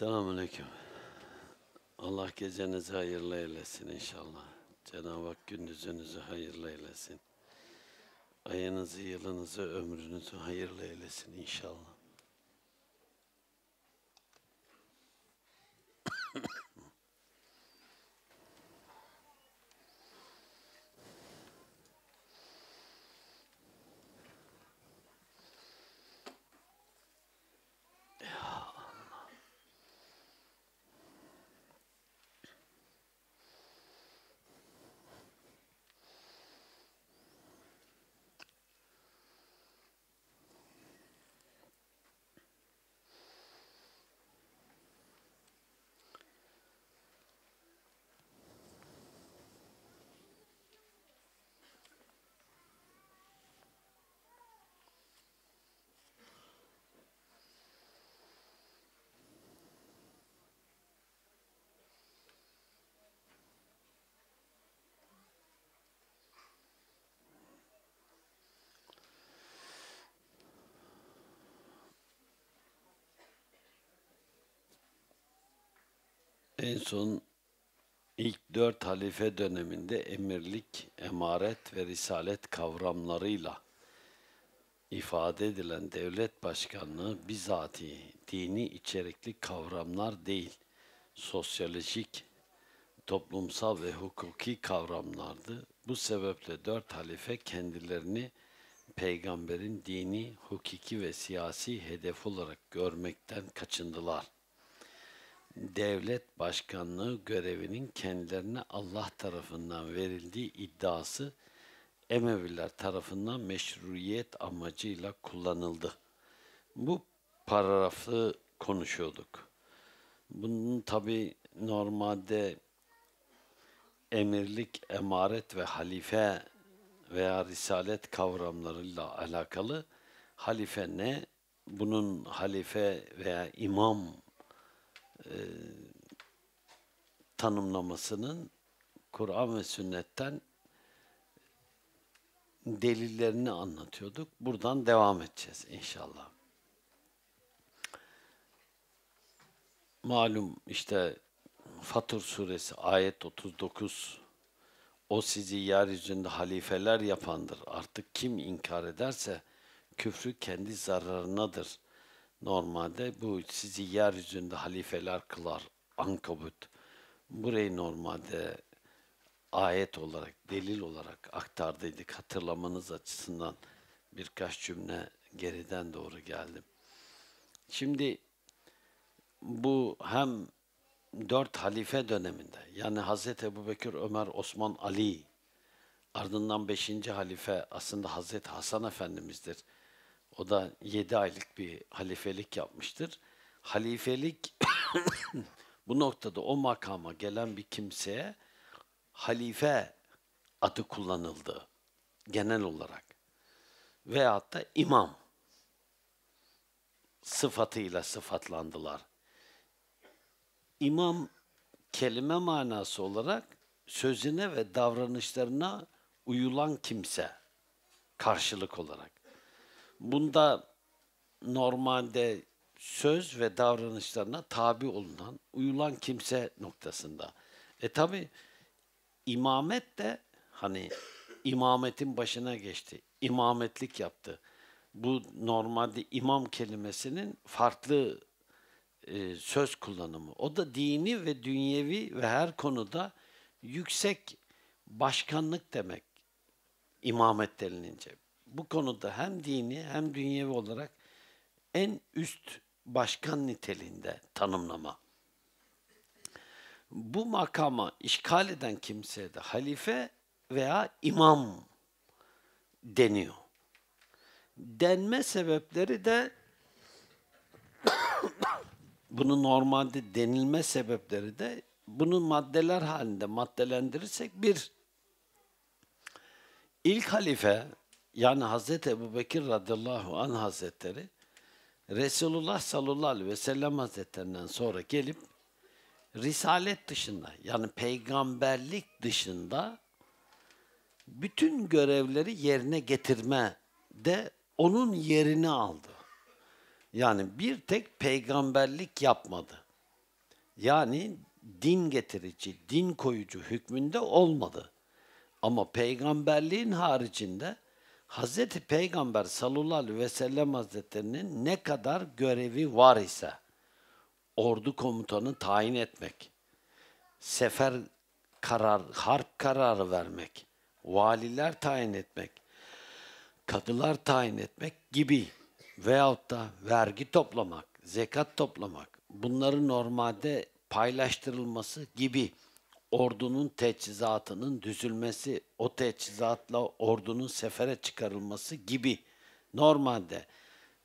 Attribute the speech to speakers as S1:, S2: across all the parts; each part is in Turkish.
S1: Selamünaleyküm. Allah gecenizi hayırlı eylesin inşallah. Cenab-ı Hak gündüzünüzü hayırlı eylesin. Ayınızı, yılınızı, ömrünüzü hayırlı eylesin inşallah. En son ilk dört halife döneminde emirlik, emaret ve risalet kavramlarıyla ifade edilen devlet başkanlığı bizatihi dini içerikli kavramlar değil, sosyolojik, toplumsal ve hukuki kavramlardı. Bu sebeple dört halife kendilerini peygamberin dini, hukuki ve siyasi hedef olarak görmekten kaçındılar.'' devlet başkanlığı görevinin kendilerine Allah tarafından verildiği iddiası Emeviler tarafından meşruiyet amacıyla kullanıldı. Bu paragrafı konuşuyorduk. Bunun tabi normalde emirlik, emaret ve halife veya risalet kavramlarıyla alakalı halife ne? Bunun halife veya imam e, tanımlamasının Kur'an ve sünnetten delillerini anlatıyorduk. Buradan devam edeceğiz inşallah. Malum işte Fatur suresi ayet 39 o sizi yeryüzünde halifeler yapandır. Artık kim inkar ederse küfrü kendi zararınadır. Normalde bu sizi yeryüzünde halifeler kılar. Ankabut. Burayı normalde ayet olarak, delil olarak aktardıydık. Hatırlamanız açısından birkaç cümle geriden doğru geldim. Şimdi bu hem dört halife döneminde yani Hz. Ebu Bekir, Ömer, Osman, Ali ardından beşinci halife aslında Hz. Hasan Efendimiz'dir. O da 7 aylık bir halifelik yapmıştır. Halifelik bu noktada o makama gelen bir kimseye halife adı kullanıldı genel olarak. Veyahut da imam sıfatıyla sıfatlandılar. İmam kelime manası olarak sözüne ve davranışlarına uyulan kimse karşılık olarak. Bunda normalde söz ve davranışlarına tabi olunan, uyulan kimse noktasında. E tabi imamet de hani imametin başına geçti. imametlik yaptı. Bu normalde imam kelimesinin farklı e, söz kullanımı. O da dini ve dünyevi ve her konuda yüksek başkanlık demek imamet denilince bu konuda hem dini hem dünyevi olarak en üst başkan niteliğinde tanımlama. Bu makama işgal eden kimseye de halife veya imam deniyor. Denme sebepleri de bunu normalde denilme sebepleri de bunu maddeler halinde maddelendirirsek bir ilk halife yani Hazreti Ebu Bekir radıyallahu anh hazretleri Resulullah sallallahu aleyhi ve sellem hazretlerinden sonra gelip risalet dışında yani peygamberlik dışında bütün görevleri yerine getirme de onun yerini aldı. Yani bir tek peygamberlik yapmadı. Yani din getirici, din koyucu hükmünde olmadı. Ama peygamberliğin haricinde Hazreti Peygamber sallallahu aleyhi ve sellem hazretlerinin ne kadar görevi var ise ordu komutanı tayin etmek, sefer karar, harp kararı vermek, valiler tayin etmek, kadılar tayin etmek gibi veyahut da vergi toplamak, zekat toplamak, bunları normalde paylaştırılması gibi ordunun teçhizatının düzülmesi, o teçhizatla ordunun sefere çıkarılması gibi normalde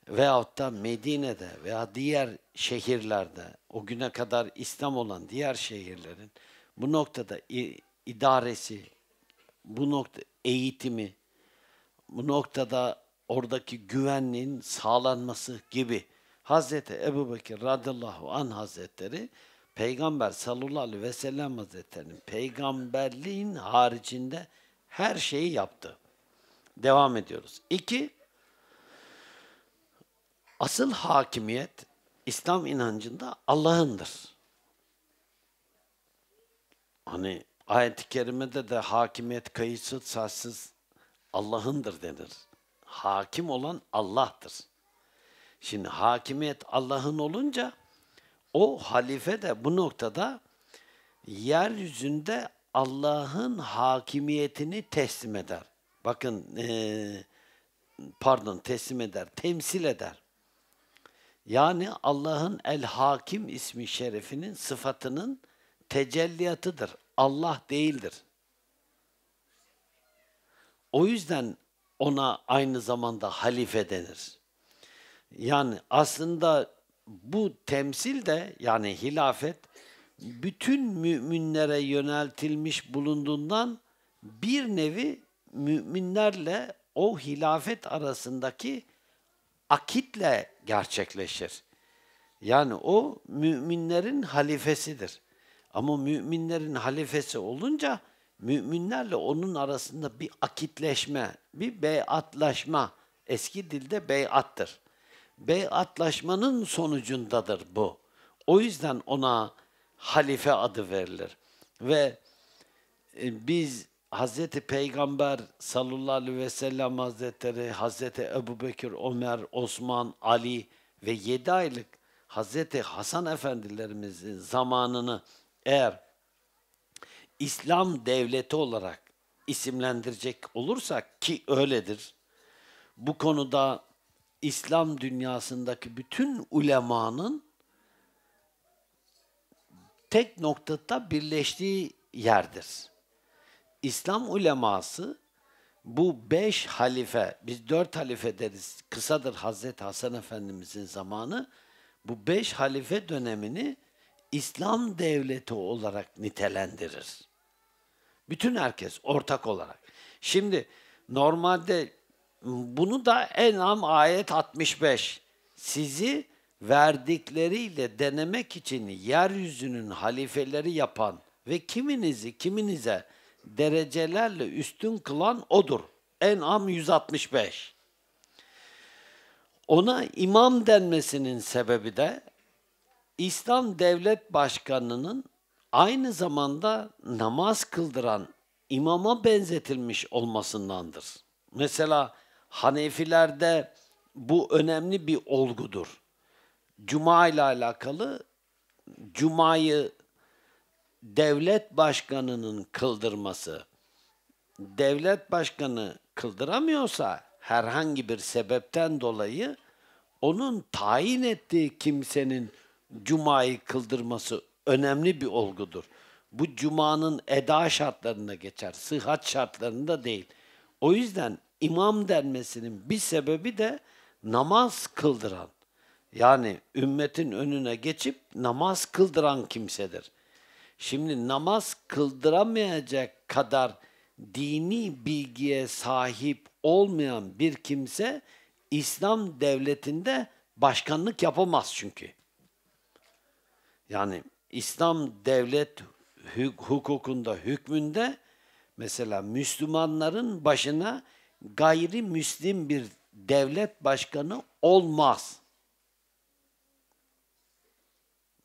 S1: veyahut da Medine'de veya diğer şehirlerde o güne kadar İslam olan diğer şehirlerin bu noktada idaresi, bu nokta eğitimi, bu noktada oradaki güvenliğin sağlanması gibi Hazreti Ebu Bekir radıyallahu anh hazretleri Peygamber sallallahu aleyhi ve sellem hazretlerinin peygamberliğin haricinde her şeyi yaptı. Devam ediyoruz. İki, asıl hakimiyet İslam inancında Allah'ındır. Hani ayet-i kerimede de hakimiyet kayıtsız saçsız Allah'ındır denir. Hakim olan Allah'tır. Şimdi hakimiyet Allah'ın olunca o halife de bu noktada yeryüzünde Allah'ın hakimiyetini teslim eder. Bakın e, pardon teslim eder, temsil eder. Yani Allah'ın El Hakim ismi şerefinin sıfatının tecelliyatıdır. Allah değildir. O yüzden ona aynı zamanda halife denir. Yani aslında bu temsil de yani hilafet bütün müminlere yöneltilmiş bulunduğundan bir nevi müminlerle o hilafet arasındaki akitle gerçekleşir. Yani o müminlerin halifesidir. Ama müminlerin halifesi olunca müminlerle onun arasında bir akitleşme, bir beyatlaşma, eski dilde beyattır beyatlaşmanın sonucundadır bu. O yüzden ona halife adı verilir. Ve e, biz Hazreti Peygamber sallallahu aleyhi ve sellem Hazretleri, Hazreti Ebu Bekir, Ömer, Osman, Ali ve 7 aylık Hazreti Hasan Efendilerimizin zamanını eğer İslam devleti olarak isimlendirecek olursak ki öyledir, bu konuda İslam dünyasındaki bütün ulemanın tek noktada birleştiği yerdir. İslam uleması bu beş halife, biz dört halife deriz, kısadır Hazreti Hasan Efendimizin zamanı, bu beş halife dönemini İslam devleti olarak nitelendirir. Bütün herkes ortak olarak. Şimdi normalde bunu da En'am ayet 65. Sizi verdikleriyle denemek için yeryüzünün halifeleri yapan ve kiminizi kiminize derecelerle üstün kılan odur. En'am 165. Ona imam denmesinin sebebi de İslam Devlet Başkanı'nın aynı zamanda namaz kıldıran imama benzetilmiş olmasındandır. Mesela Hanefilerde bu önemli bir olgudur. Cuma ile alakalı Cuma'yı devlet başkanının kıldırması, devlet başkanı kıldıramıyorsa herhangi bir sebepten dolayı onun tayin ettiği kimsenin cumayı kıldırması önemli bir olgudur. Bu cumanın eda şartlarında geçer, sıhhat şartlarında değil. O yüzden imam denmesinin bir sebebi de namaz kıldıran. Yani ümmetin önüne geçip namaz kıldıran kimsedir. Şimdi namaz kıldıramayacak kadar dini bilgiye sahip olmayan bir kimse İslam devletinde başkanlık yapamaz çünkü. Yani İslam devlet hukukunda, hükmünde mesela Müslümanların başına gayrimüslim bir devlet başkanı olmaz.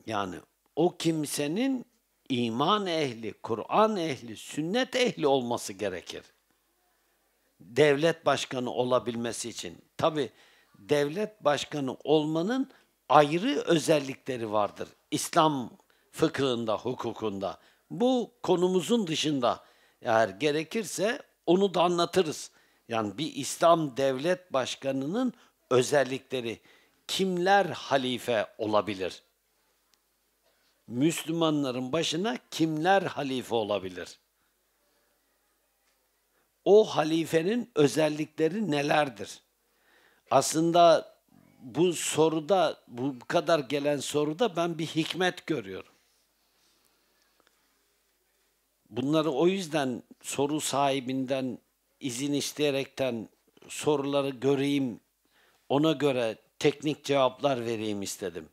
S1: Yani o kimsenin iman ehli, Kur'an ehli, sünnet ehli olması gerekir. Devlet başkanı olabilmesi için. Tabi devlet başkanı olmanın ayrı özellikleri vardır. İslam fıkhında, hukukunda. Bu konumuzun dışında eğer gerekirse onu da anlatırız. Yani bir İslam devlet başkanının özellikleri kimler halife olabilir? Müslümanların başına kimler halife olabilir? O halifenin özellikleri nelerdir? Aslında bu soruda, bu kadar gelen soruda ben bir hikmet görüyorum. Bunları o yüzden soru sahibinden izin isteyerekten soruları göreyim, ona göre teknik cevaplar vereyim istedim.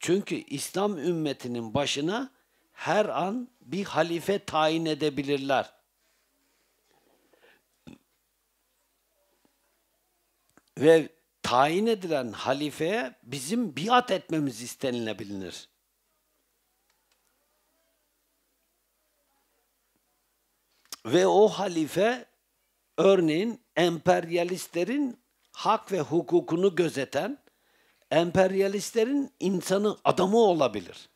S1: Çünkü İslam ümmetinin başına her an bir halife tayin edebilirler. Ve tayin edilen halifeye bizim biat etmemiz istenilebilir. Ve o halife Örneğin emperyalistlerin hak ve hukukunu gözeten emperyalistlerin insanı adamı olabilir.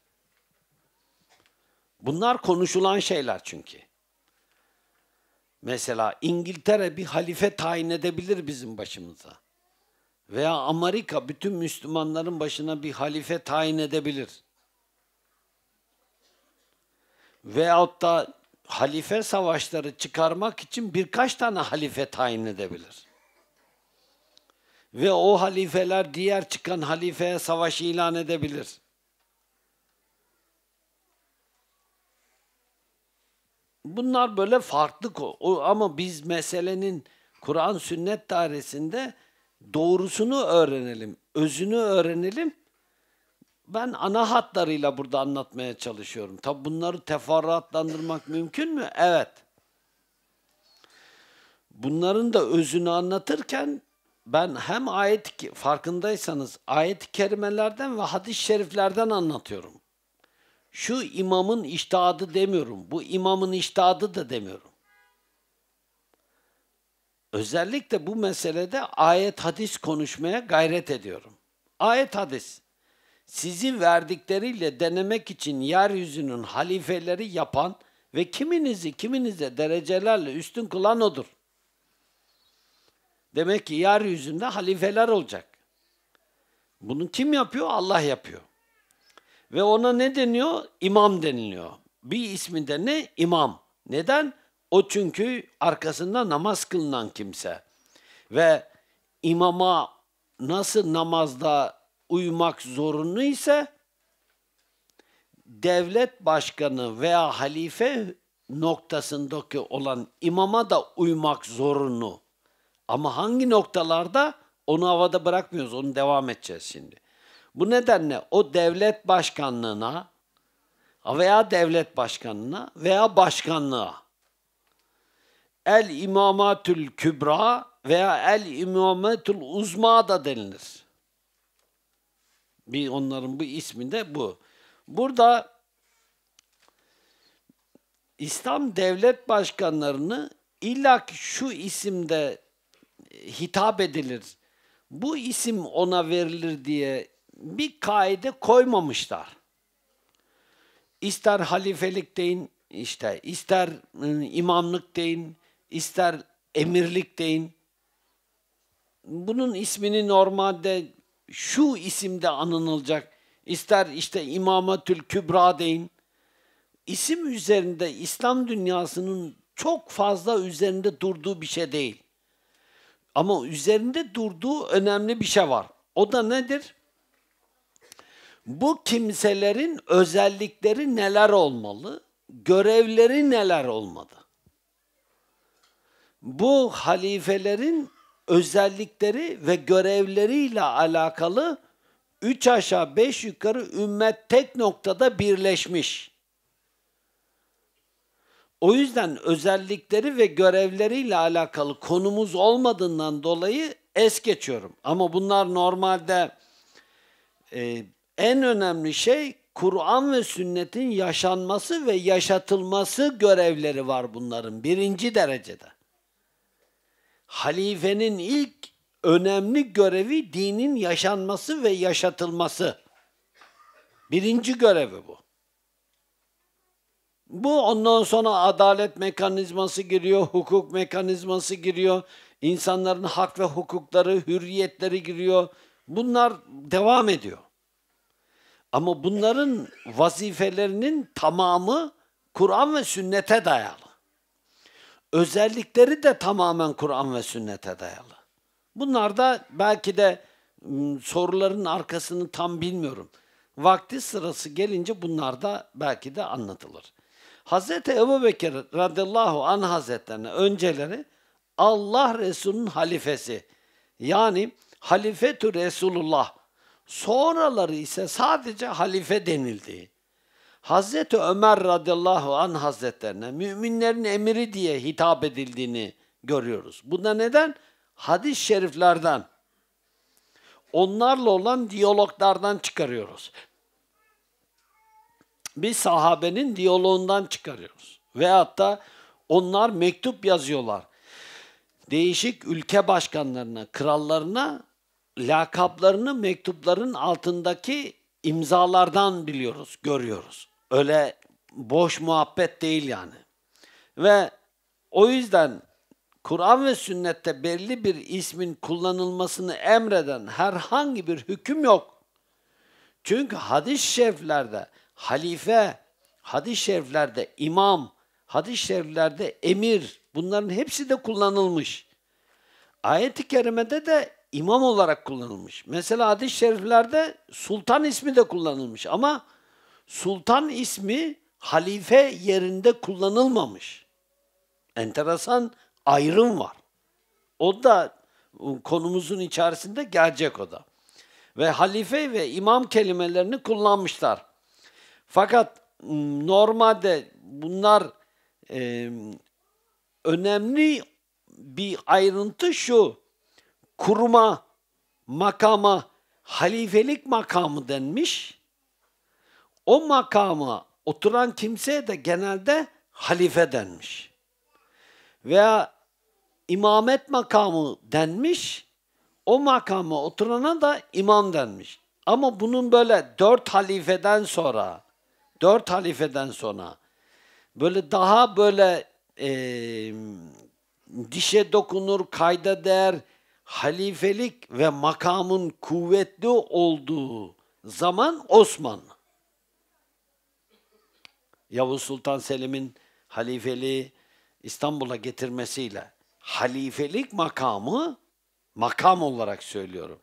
S1: Bunlar konuşulan şeyler çünkü. Mesela İngiltere bir halife tayin edebilir bizim başımıza. Veya Amerika bütün Müslümanların başına bir halife tayin edebilir. Veyahut da halife savaşları çıkarmak için birkaç tane halife tayin edebilir. Ve o halifeler diğer çıkan halifeye savaş ilan edebilir. Bunlar böyle farklı o, ama biz meselenin Kur'an sünnet dairesinde doğrusunu öğrenelim, özünü öğrenelim ben ana hatlarıyla burada anlatmaya çalışıyorum. Tabi bunları teferruatlandırmak mümkün mü? Evet. Bunların da özünü anlatırken ben hem ayet farkındaysanız ayet-i kerimelerden ve hadis-i şeriflerden anlatıyorum. Şu imamın iştihadı demiyorum. Bu imamın iştihadı da demiyorum. Özellikle bu meselede ayet hadis konuşmaya gayret ediyorum. Ayet hadis sizi verdikleriyle denemek için yeryüzünün halifeleri yapan ve kiminizi kiminize derecelerle üstün kılan odur. Demek ki yeryüzünde halifeler olacak. Bunu kim yapıyor? Allah yapıyor. Ve ona ne deniyor? İmam deniliyor. Bir isminde ne? İmam. Neden? O çünkü arkasında namaz kılınan kimse. Ve imama nasıl namazda uymak zorunlu ise devlet başkanı veya halife noktasındaki olan imama da uymak zorunlu. Ama hangi noktalarda onu havada bırakmıyoruz, onu devam edeceğiz şimdi. Bu nedenle o devlet başkanlığına veya devlet başkanına veya başkanlığa El imamatül Kübra veya El imamatül Uzma da denilir. Bir onların bu isminde bu. Burada İslam devlet başkanlarını illa ki şu isimde hitap edilir. Bu isim ona verilir diye bir kaide koymamışlar. İster halifelik deyin işte, ister ıı, imamlık deyin, ister emirlik deyin. Bunun ismini normalde şu isimde anılacak. İster işte İmametül Kübra deyin. İsim üzerinde İslam dünyasının çok fazla üzerinde durduğu bir şey değil. Ama üzerinde durduğu önemli bir şey var. O da nedir? Bu kimselerin özellikleri neler olmalı? Görevleri neler olmalı? Bu halifelerin özellikleri ve görevleriyle alakalı üç aşağı beş yukarı ümmet tek noktada birleşmiş. O yüzden özellikleri ve görevleriyle alakalı konumuz olmadığından dolayı es geçiyorum. Ama bunlar normalde e, en önemli şey Kur'an ve sünnetin yaşanması ve yaşatılması görevleri var bunların birinci derecede halifenin ilk önemli görevi dinin yaşanması ve yaşatılması. Birinci görevi bu. Bu ondan sonra adalet mekanizması giriyor, hukuk mekanizması giriyor, insanların hak ve hukukları, hürriyetleri giriyor. Bunlar devam ediyor. Ama bunların vazifelerinin tamamı Kur'an ve sünnete dayalı özellikleri de tamamen Kur'an ve sünnete dayalı. Bunlar da belki de ıı, soruların arkasını tam bilmiyorum. Vakti sırası gelince bunlar da belki de anlatılır. Hz. Ebu Bekir radıyallahu anh hazretlerine önceleri Allah Resulü'nün halifesi yani halifetü Resulullah sonraları ise sadece halife denildi. Hazreti Ömer radıyallahu an hazretlerine müminlerin emiri diye hitap edildiğini görüyoruz. Bu da neden? Hadis-i şeriflerden, onlarla olan diyaloglardan çıkarıyoruz. Bir sahabenin diyaloğundan çıkarıyoruz. Ve da onlar mektup yazıyorlar. Değişik ülke başkanlarına, krallarına lakaplarını mektupların altındaki imzalardan biliyoruz, görüyoruz. Öyle boş muhabbet değil yani. Ve o yüzden Kur'an ve sünnette belli bir ismin kullanılmasını emreden herhangi bir hüküm yok. Çünkü hadis-i şeriflerde halife, hadis-i şeriflerde imam, hadis-i şeriflerde emir bunların hepsi de kullanılmış. Ayet-i kerimede de imam olarak kullanılmış. Mesela hadis-i şeriflerde sultan ismi de kullanılmış ama sultan ismi halife yerinde kullanılmamış. Enteresan ayrım var. O da e, konumuzun içerisinde gelecek o da. Ve halife ve imam kelimelerini kullanmışlar. Fakat normalde bunlar e, önemli bir ayrıntı şu. Kuruma, makama, halifelik makamı denmiş o makama oturan kimseye de genelde halife denmiş. Veya imamet makamı denmiş, o makama oturana da imam denmiş. Ama bunun böyle dört halifeden sonra, dört halifeden sonra böyle daha böyle e, dişe dokunur, kayda değer halifelik ve makamın kuvvetli olduğu zaman Osmanlı. Yavuz Sultan Selim'in halifeliği İstanbul'a getirmesiyle halifelik makamı makam olarak söylüyorum.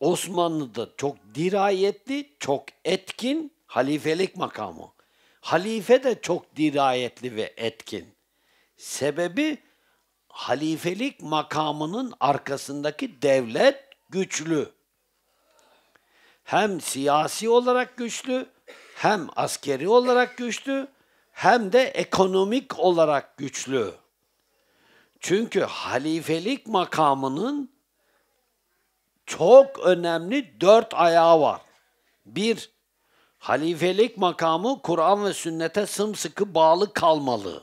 S1: Osmanlı'da çok dirayetli, çok etkin halifelik makamı. Halife de çok dirayetli ve etkin. Sebebi halifelik makamının arkasındaki devlet güçlü. Hem siyasi olarak güçlü hem askeri olarak güçlü hem de ekonomik olarak güçlü. Çünkü halifelik makamının çok önemli dört ayağı var. Bir, halifelik makamı Kur'an ve sünnete sımsıkı bağlı kalmalı.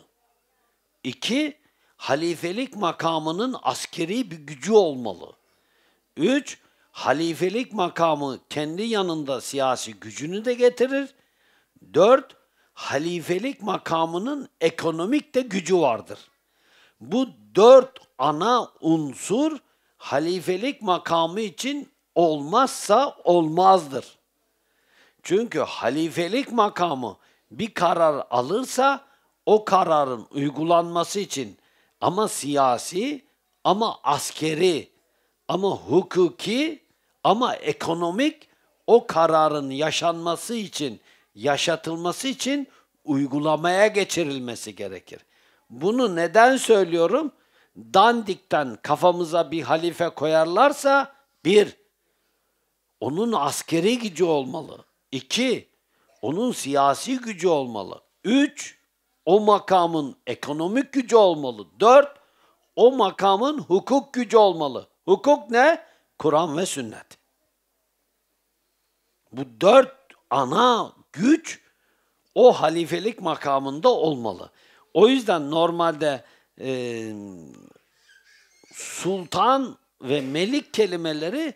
S1: İki, halifelik makamının askeri bir gücü olmalı. Üç, halifelik makamı kendi yanında siyasi gücünü de getirir, Dört, halifelik makamının ekonomik de gücü vardır. Bu dört ana unsur halifelik makamı için olmazsa olmazdır. Çünkü halifelik makamı bir karar alırsa o kararın uygulanması için ama siyasi ama askeri ama hukuki ama ekonomik o kararın yaşanması için yaşatılması için uygulamaya geçirilmesi gerekir. Bunu neden söylüyorum? Dandik'ten kafamıza bir halife koyarlarsa bir, onun askeri gücü olmalı. İki, onun siyasi gücü olmalı. Üç, o makamın ekonomik gücü olmalı. Dört, o makamın hukuk gücü olmalı. Hukuk ne? Kur'an ve sünnet. Bu dört ana güç o halifelik makamında olmalı. O yüzden normalde e, sultan ve melik kelimeleri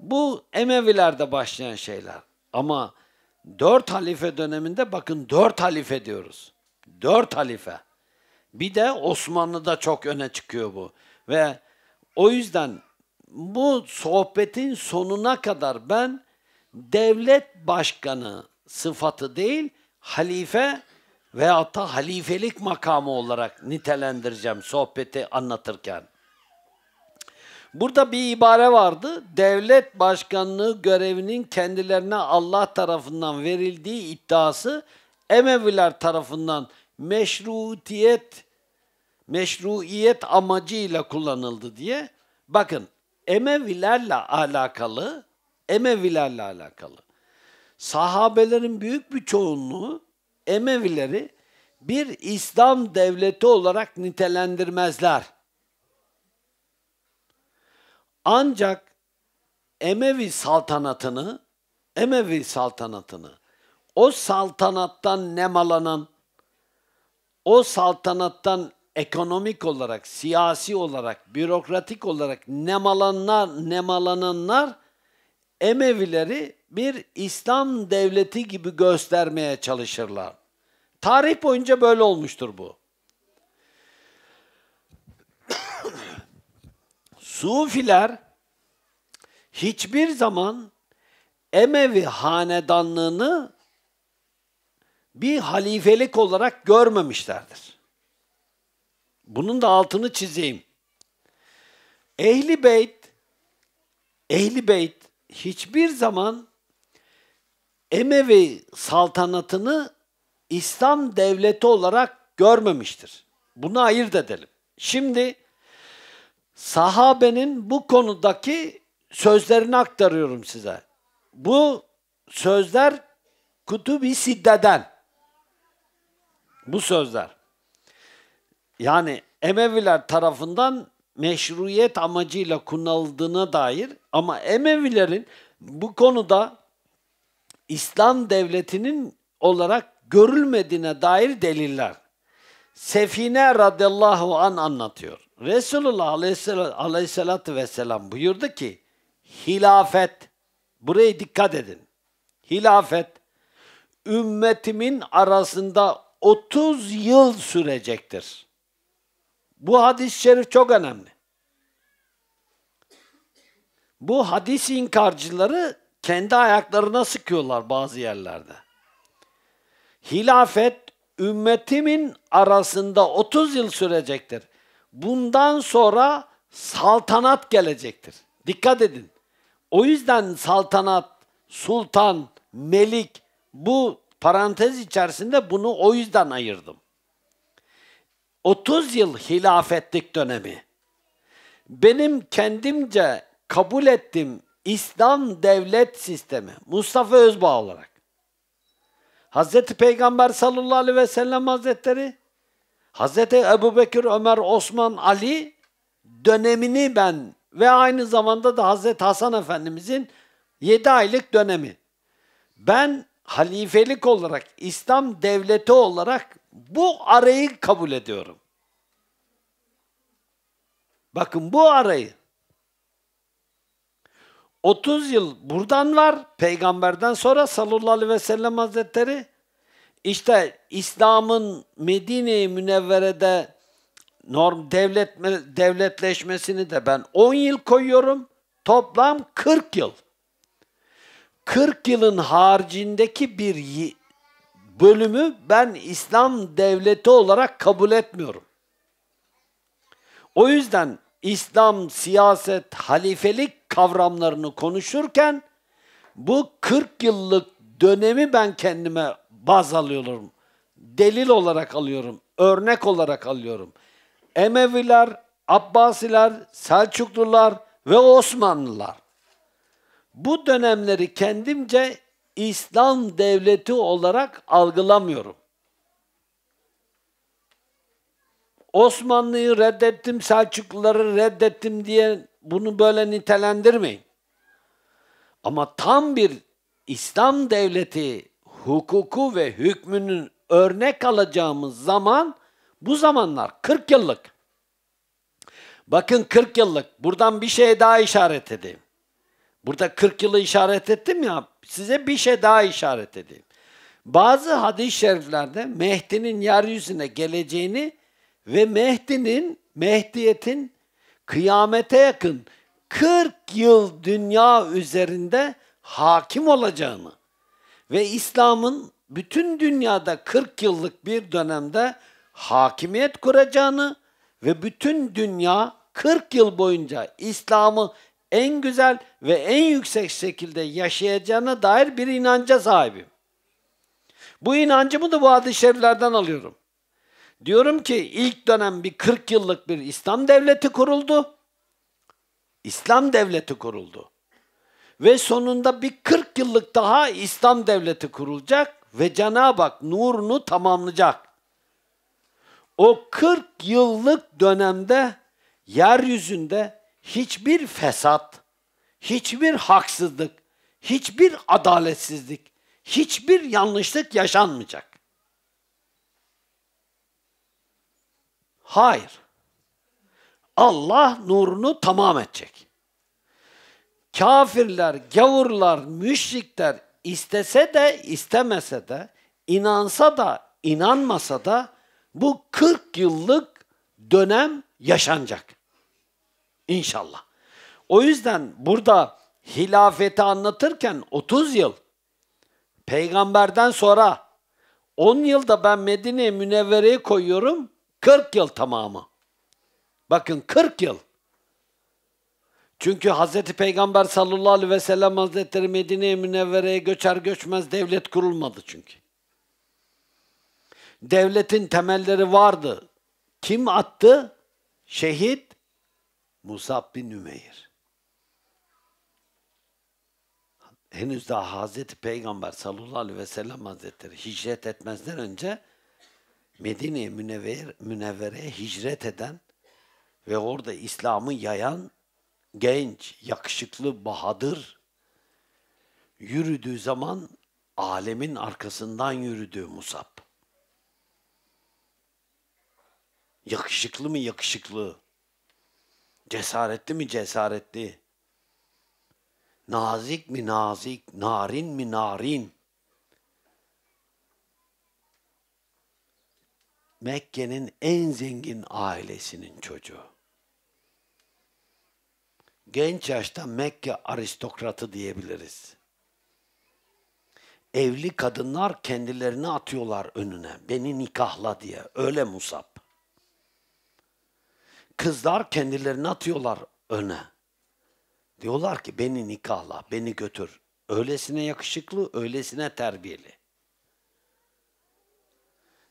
S1: bu Emevilerde başlayan şeyler. Ama dört halife döneminde bakın dört halife diyoruz. Dört halife. Bir de Osmanlı'da çok öne çıkıyor bu. Ve o yüzden bu sohbetin sonuna kadar ben devlet başkanı sıfatı değil, halife veyahut da halifelik makamı olarak nitelendireceğim sohbeti anlatırken. Burada bir ibare vardı. Devlet başkanlığı görevinin kendilerine Allah tarafından verildiği iddiası Emeviler tarafından meşrutiyet meşruiyet amacıyla kullanıldı diye. Bakın Emevilerle alakalı Emevilerle alakalı sahabelerin büyük bir çoğunluğu Emevileri bir İslam devleti olarak nitelendirmezler. Ancak Emevi saltanatını, Emevi saltanatını, o saltanattan nemalanan, o saltanattan ekonomik olarak, siyasi olarak, bürokratik olarak nemalanlar, nemalananlar Emevileri bir İslam devleti gibi göstermeye çalışırlar. Tarih boyunca böyle olmuştur bu. Sufiler hiçbir zaman Emevi hanedanlığını bir halifelik olarak görmemişlerdir. Bunun da altını çizeyim. Ehli Beyt, Ehli Beyt hiçbir zaman Emevi saltanatını İslam devleti olarak görmemiştir. Bunu ayırt edelim. Şimdi sahabenin bu konudaki sözlerini aktarıyorum size. Bu sözler Kutubi Sidde'den. Bu sözler. Yani Emeviler tarafından meşruiyet amacıyla kullanıldığına dair ama Emevilerin bu konuda İslam devletinin olarak görülmediğine dair deliller. Sefine radıyallahu an anlatıyor. Resulullah aleyhissalatü vesselam buyurdu ki, hilafet, buraya dikkat edin, hilafet, ümmetimin arasında 30 yıl sürecektir. Bu hadis-i şerif çok önemli. Bu hadis inkarcıları kendi ayaklarına sıkıyorlar bazı yerlerde. Hilafet ümmetimin arasında 30 yıl sürecektir. Bundan sonra saltanat gelecektir. Dikkat edin. O yüzden saltanat, sultan, melik bu parantez içerisinde bunu o yüzden ayırdım. 30 yıl hilafetlik dönemi. Benim kendimce kabul ettim İslam devlet sistemi Mustafa Özbağ olarak. Hazreti Peygamber sallallahu aleyhi ve sellem Hazretleri, Hazreti Ebu Bekir, Ömer, Osman, Ali dönemini ben ve aynı zamanda da Hazreti Hasan Efendimizin 7 aylık dönemi. Ben halifelik olarak, İslam devleti olarak bu arayı kabul ediyorum. Bakın bu arayı. 30 yıl buradan var. Peygamberden sonra sallallahu aleyhi ve sellem hazretleri işte İslam'ın Medine-i Münevvere'de norm devlet devletleşmesini de ben 10 yıl koyuyorum. Toplam 40 yıl. 40 yılın haricindeki bir bölümü ben İslam devleti olarak kabul etmiyorum. O yüzden İslam, siyaset, halifelik kavramlarını konuşurken bu 40 yıllık dönemi ben kendime baz alıyorum. Delil olarak alıyorum, örnek olarak alıyorum. Emeviler, Abbasiler, Selçuklular ve Osmanlılar. Bu dönemleri kendimce İslam devleti olarak algılamıyorum. Osmanlı'yı reddettim, Selçukluları reddettim diye bunu böyle nitelendirmeyin. Ama tam bir İslam devleti hukuku ve hükmünün örnek alacağımız zaman bu zamanlar 40 yıllık. Bakın 40 yıllık. Buradan bir şey daha işaret edeyim. Burada 40 yılı işaret ettim ya size bir şey daha işaret edeyim. Bazı hadis-i şeriflerde Mehdi'nin yeryüzüne geleceğini ve Mehdi'nin, Mehdiyet'in kıyamete yakın 40 yıl dünya üzerinde hakim olacağını ve İslam'ın bütün dünyada 40 yıllık bir dönemde hakimiyet kuracağını ve bütün dünya 40 yıl boyunca İslam'ı en güzel ve en yüksek şekilde yaşayacağına dair bir inanca sahibim. Bu inancımı da bu hadis-i şeriflerden alıyorum. Diyorum ki ilk dönem bir 40 yıllık bir İslam devleti kuruldu. İslam devleti kuruldu. Ve sonunda bir 40 yıllık daha İslam devleti kurulacak ve Cenab-ı Hak nurunu tamamlayacak. O 40 yıllık dönemde yeryüzünde hiçbir fesat, hiçbir haksızlık, hiçbir adaletsizlik, hiçbir yanlışlık yaşanmayacak. Hayır. Allah nurunu tamam edecek. Kafirler, gavurlar, müşrikler istese de istemese de, inansa da inanmasa da bu 40 yıllık dönem yaşanacak. İnşallah. O yüzden burada hilafeti anlatırken 30 yıl peygamberden sonra 10 yılda ben Medine-i koyuyorum 40 yıl tamamı. Bakın 40 yıl. Çünkü Hazreti Peygamber sallallahu aleyhi ve sellem Hazretleri Medine-i Münevvere'ye göçer göçmez devlet kurulmadı çünkü. Devletin temelleri vardı. Kim attı? Şehit Musab bin Nümeyr. Henüz daha Hazreti Peygamber sallallahu aleyhi ve sellem hazretleri hicret etmezden önce Medine-i Münevver, Münevvere'ye hicret eden ve orada İslam'ı yayan genç, yakışıklı, bahadır yürüdüğü zaman alemin arkasından yürüdüğü Musab. Yakışıklı mı yakışıklı? Cesaretli mi cesaretli? Nazik mi nazik? Narin mi narin? Mekke'nin en zengin ailesinin çocuğu. Genç yaşta Mekke aristokratı diyebiliriz. Evli kadınlar kendilerini atıyorlar önüne. Beni nikahla diye. Öyle Musab kızlar kendilerini atıyorlar öne. Diyorlar ki beni nikahla, beni götür. Öylesine yakışıklı, öylesine terbiyeli.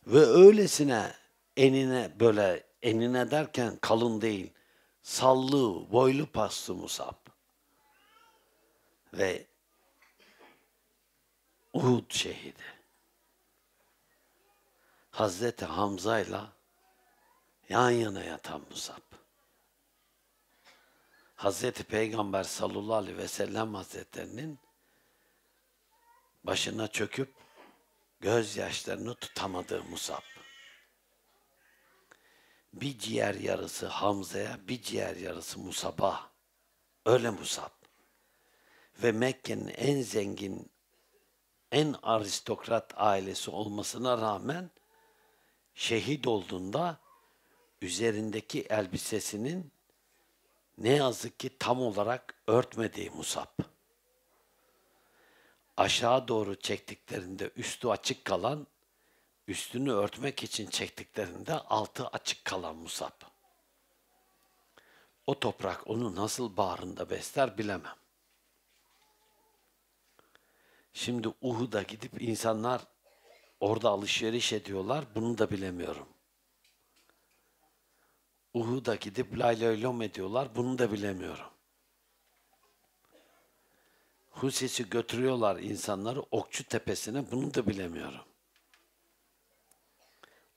S1: Ve öylesine enine böyle, enine derken kalın değil, sallı, boylu paslı Musab. Ve Uhud şehidi. Hazreti Hamza'yla Yan yana yatan Musab. Hazreti Peygamber sallallahu aleyhi ve sellem hazretlerinin başına çöküp gözyaşlarını tutamadığı Musab. Bir ciğer yarısı Hamza'ya, bir ciğer yarısı Musab'a. Öyle Musab. Ve Mekke'nin en zengin, en aristokrat ailesi olmasına rağmen şehit olduğunda üzerindeki elbisesinin ne yazık ki tam olarak örtmediği musab. Aşağı doğru çektiklerinde üstü açık kalan, üstünü örtmek için çektiklerinde altı açık kalan musab. O toprak onu nasıl bağrında besler bilemem. Şimdi Uhud'a gidip insanlar orada alışveriş ediyorlar, bunu da bilemiyorum. Uhud'a gidip lay lay ediyorlar. Bunu da bilemiyorum. Husis'i götürüyorlar insanları Okçu Tepesi'ne. Bunu da bilemiyorum.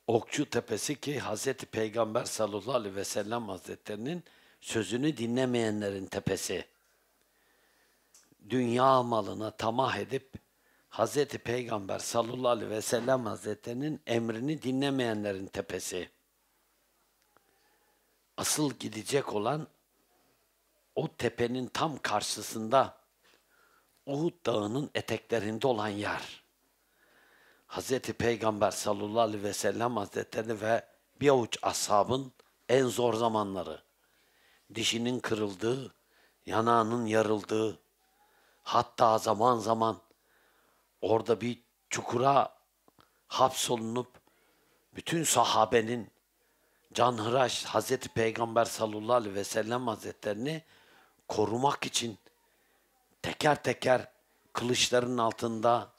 S1: Okçu Tepesi ki Hazreti Peygamber sallallahu aleyhi ve sellem hazretlerinin sözünü dinlemeyenlerin tepesi. Dünya malına tamah edip Hazreti Peygamber sallallahu aleyhi ve sellem hazretlerinin emrini dinlemeyenlerin tepesi. Asıl gidecek olan o tepenin tam karşısında Uhud Dağı'nın eteklerinde olan yer. Hz. Peygamber sallallahu aleyhi ve sellem hazretleri ve bir avuç ashabın en zor zamanları. Dişinin kırıldığı, yanağının yarıldığı, hatta zaman zaman orada bir çukura hapsolunup bütün sahabenin canhıraş Hazreti Peygamber sallallahu aleyhi ve sellem hazretlerini korumak için teker teker kılıçların altında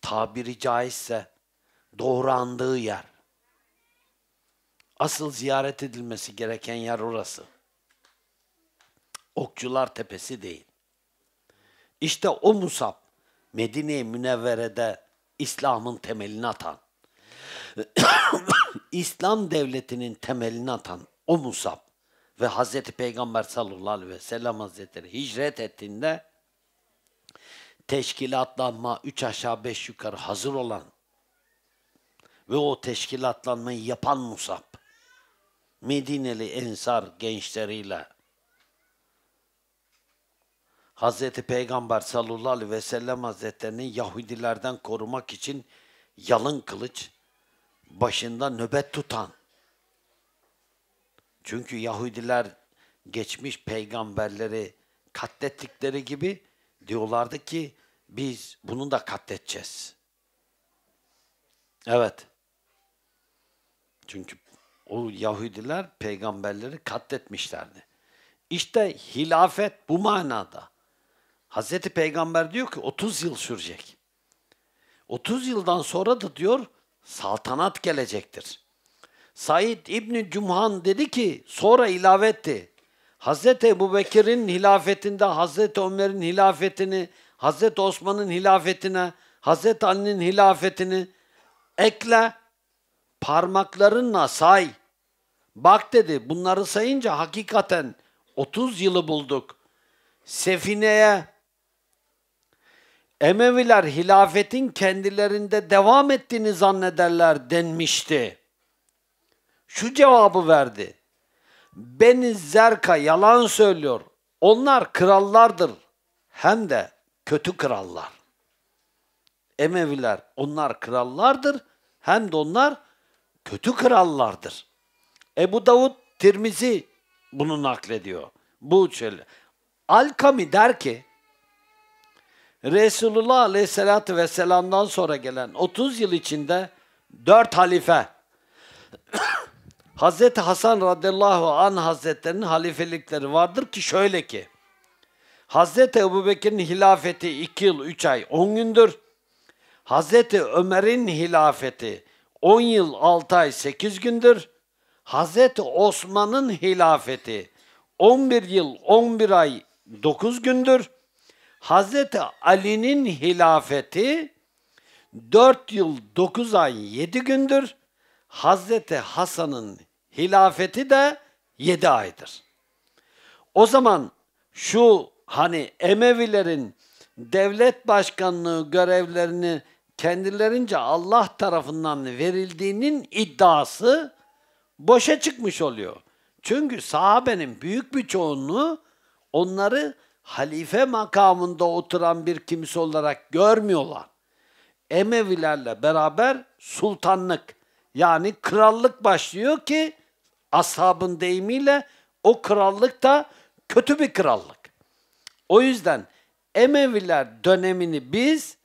S1: tabiri caizse doğrandığı yer. Asıl ziyaret edilmesi gereken yer orası. Okçular Tepesi değil. İşte o Musab Medine-i Münevvere'de İslam'ın temelini atan İslam devletinin temelini atan o Musab ve Hazreti Peygamber sallallahu aleyhi ve sellem Hazretleri hicret ettiğinde teşkilatlanma üç aşağı beş yukarı hazır olan ve o teşkilatlanmayı yapan Musab Medineli Ensar gençleriyle Hazreti Peygamber sallallahu aleyhi ve sellem Hazretlerini Yahudilerden korumak için yalın kılıç başında nöbet tutan. Çünkü Yahudiler geçmiş peygamberleri katlettikleri gibi diyorlardı ki biz bunu da katleteceğiz. Evet. Çünkü o Yahudiler peygamberleri katletmişlerdi. İşte hilafet bu manada. Hazreti Peygamber diyor ki 30 yıl sürecek. 30 yıldan sonra da diyor saltanat gelecektir. Said İbni Cumhan dedi ki, sonra ilave etti. Hazreti Ebu Bekir'in hilafetinde, Hazreti Ömer'in hilafetini, Hazreti Osman'ın hilafetine, Hazreti Ali'nin hilafetini ekle, parmaklarınla say. Bak dedi, bunları sayınca hakikaten 30 yılı bulduk. Sefine'ye Emeviler hilafetin kendilerinde devam ettiğini zannederler denmişti. Şu cevabı verdi. Beni Zerka yalan söylüyor. Onlar krallardır. Hem de kötü krallar. Emeviler onlar krallardır. Hem de onlar kötü krallardır. Ebu Davud Tirmizi bunu naklediyor. Bu şöyle. Alkami der ki Resulullah Aleyhisselatü Vesselam'dan sonra gelen 30 yıl içinde dört halife Hazreti Hasan radıyallahu an hazretlerinin halifelikleri vardır ki şöyle ki Hazreti Bekir'in hilafeti 2 yıl 3 ay 10 gündür. Hazreti Ömer'in hilafeti 10 yıl 6 ay 8 gündür. Hazreti Osman'ın hilafeti 11 yıl 11 ay 9 gündür. Hazreti Ali'nin hilafeti 4 yıl 9 ay 7 gündür. Hazreti Hasan'ın hilafeti de 7 aydır. O zaman şu hani Emevilerin devlet başkanlığı görevlerini kendilerince Allah tarafından verildiğinin iddiası boşa çıkmış oluyor. Çünkü sahabenin büyük bir çoğunluğu onları halife makamında oturan bir kimse olarak görmüyorlar. Emevilerle beraber sultanlık yani krallık başlıyor ki ashabın deyimiyle o krallık da kötü bir krallık. O yüzden Emeviler dönemini biz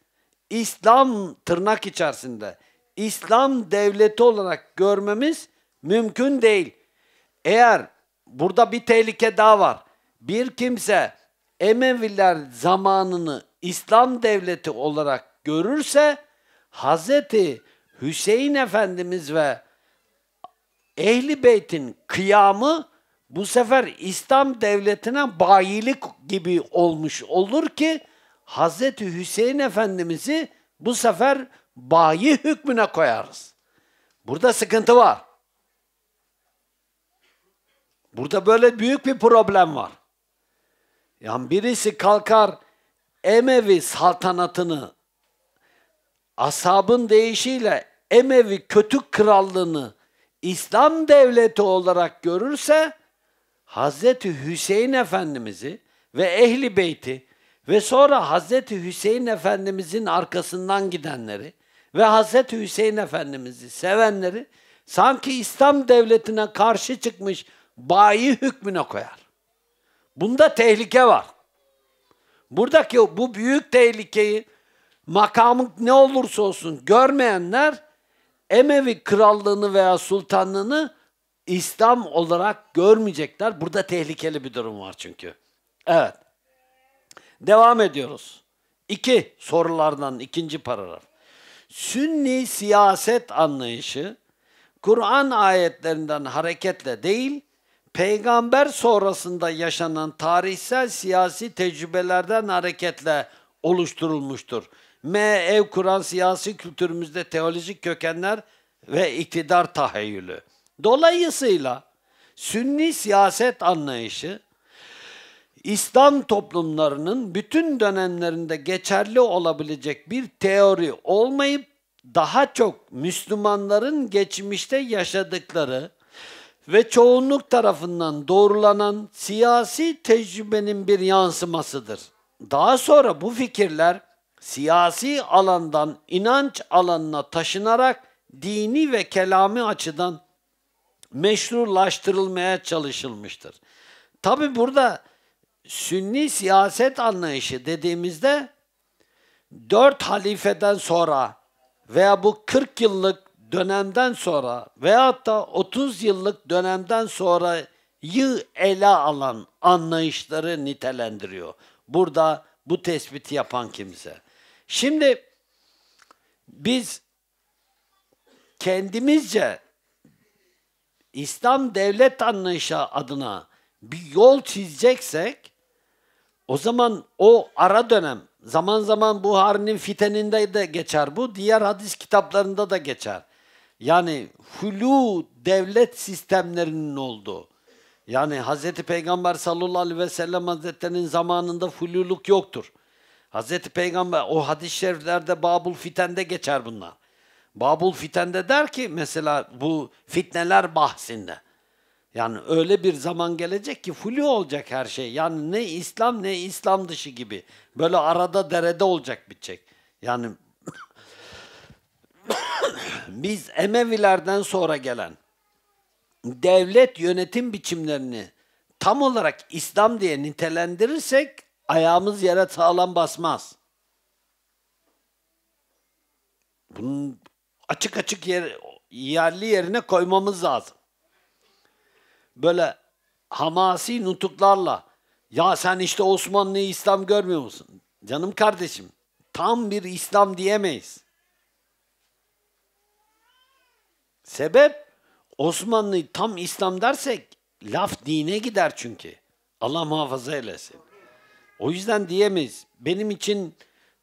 S1: İslam tırnak içerisinde İslam devleti olarak görmemiz mümkün değil. Eğer burada bir tehlike daha var. Bir kimse Emeviler zamanını İslam devleti olarak görürse Hz. Hüseyin Efendimiz ve Ehli Beyt'in kıyamı bu sefer İslam devletine bayilik gibi olmuş olur ki Hz. Hüseyin Efendimiz'i bu sefer bayi hükmüne koyarız. Burada sıkıntı var. Burada böyle büyük bir problem var. Yani birisi kalkar Emevi saltanatını asabın değişiyle Emevi kötü krallığını İslam devleti olarak görürse Hazreti Hüseyin Efendimiz'i ve Ehli Beyti ve sonra Hazreti Hüseyin Efendimiz'in arkasından gidenleri ve Hazreti Hüseyin Efendimiz'i sevenleri sanki İslam devletine karşı çıkmış bayi hükmüne koyar. Bunda tehlike var. Buradaki bu büyük tehlikeyi makamı ne olursa olsun görmeyenler Emevi krallığını veya sultanlığını İslam olarak görmeyecekler. Burada tehlikeli bir durum var çünkü. Evet. Devam ediyoruz. İki sorulardan ikinci paragraf. Sünni siyaset anlayışı Kur'an ayetlerinden hareketle değil, peygamber sonrasında yaşanan tarihsel siyasi tecrübelerden hareketle oluşturulmuştur. M ev kuran siyasi kültürümüzde teolojik kökenler ve iktidar tahayyülü. Dolayısıyla Sünni siyaset anlayışı İslam toplumlarının bütün dönemlerinde geçerli olabilecek bir teori olmayıp daha çok Müslümanların geçmişte yaşadıkları ve çoğunluk tarafından doğrulanan siyasi tecrübenin bir yansımasıdır. Daha sonra bu fikirler siyasi alandan inanç alanına taşınarak dini ve kelami açıdan meşrulaştırılmaya çalışılmıştır. Tabi burada sünni siyaset anlayışı dediğimizde dört halifeden sonra veya bu 40 yıllık dönemden sonra veyahut da 30 yıllık dönemden sonra yı ele alan anlayışları nitelendiriyor. Burada bu tespiti yapan kimse. Şimdi biz kendimizce İslam devlet anlayışı adına bir yol çizeceksek o zaman o ara dönem zaman zaman Buhari'nin fiteninde de geçer bu, diğer hadis kitaplarında da geçer. Yani hulu devlet sistemlerinin olduğu. Yani Hazreti Peygamber sallallahu aleyhi ve sellem hazretlerinin zamanında hululuk yoktur. Hazreti Peygamber o hadis şeriflerde Babul Fiten'de geçer bunlar. Babul Fiten'de der ki mesela bu fitneler bahsinde. Yani öyle bir zaman gelecek ki flu olacak her şey. Yani ne İslam ne İslam dışı gibi. Böyle arada derede olacak bitecek. Yani biz Emevilerden sonra gelen devlet yönetim biçimlerini tam olarak İslam diye nitelendirirsek ayağımız yere sağlam basmaz. Bunun açık açık yer, yerli yerine koymamız lazım. Böyle hamasi nutuklarla ya sen işte Osmanlı'yı İslam görmüyor musun? Canım kardeşim tam bir İslam diyemeyiz. Sebep Osmanlı tam İslam dersek laf dine gider çünkü. Allah muhafaza eylesin. O yüzden diyemeyiz. Benim için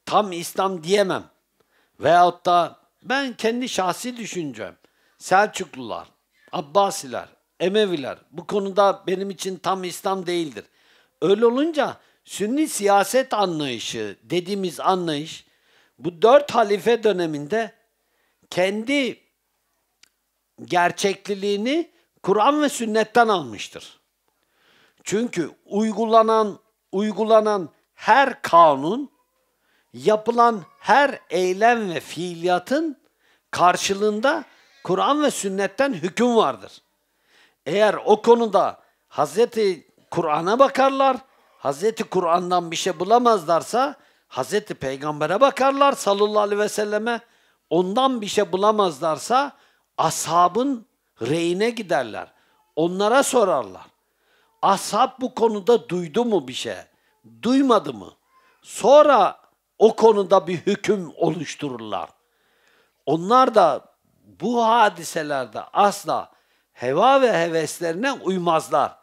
S1: tam İslam diyemem. Veyahut da ben kendi şahsi düşüncem. Selçuklular, Abbasiler, Emeviler bu konuda benim için tam İslam değildir. Öyle olunca Sünni siyaset anlayışı dediğimiz anlayış bu dört halife döneminde kendi gerçekliliğini Kur'an ve sünnetten almıştır. Çünkü uygulanan uygulanan her kanun, yapılan her eylem ve fiiliyatın karşılığında Kur'an ve sünnetten hüküm vardır. Eğer o konuda Hazreti Kur'an'a bakarlar, Hazreti Kur'an'dan bir şey bulamazlarsa Hazreti Peygamber'e bakarlar sallallahu aleyhi ve selleme, ondan bir şey bulamazlarsa Ashabın reyine giderler. Onlara sorarlar. Ashab bu konuda duydu mu bir şey? Duymadı mı? Sonra o konuda bir hüküm oluştururlar. Onlar da bu hadiselerde asla heva ve heveslerine uymazlar.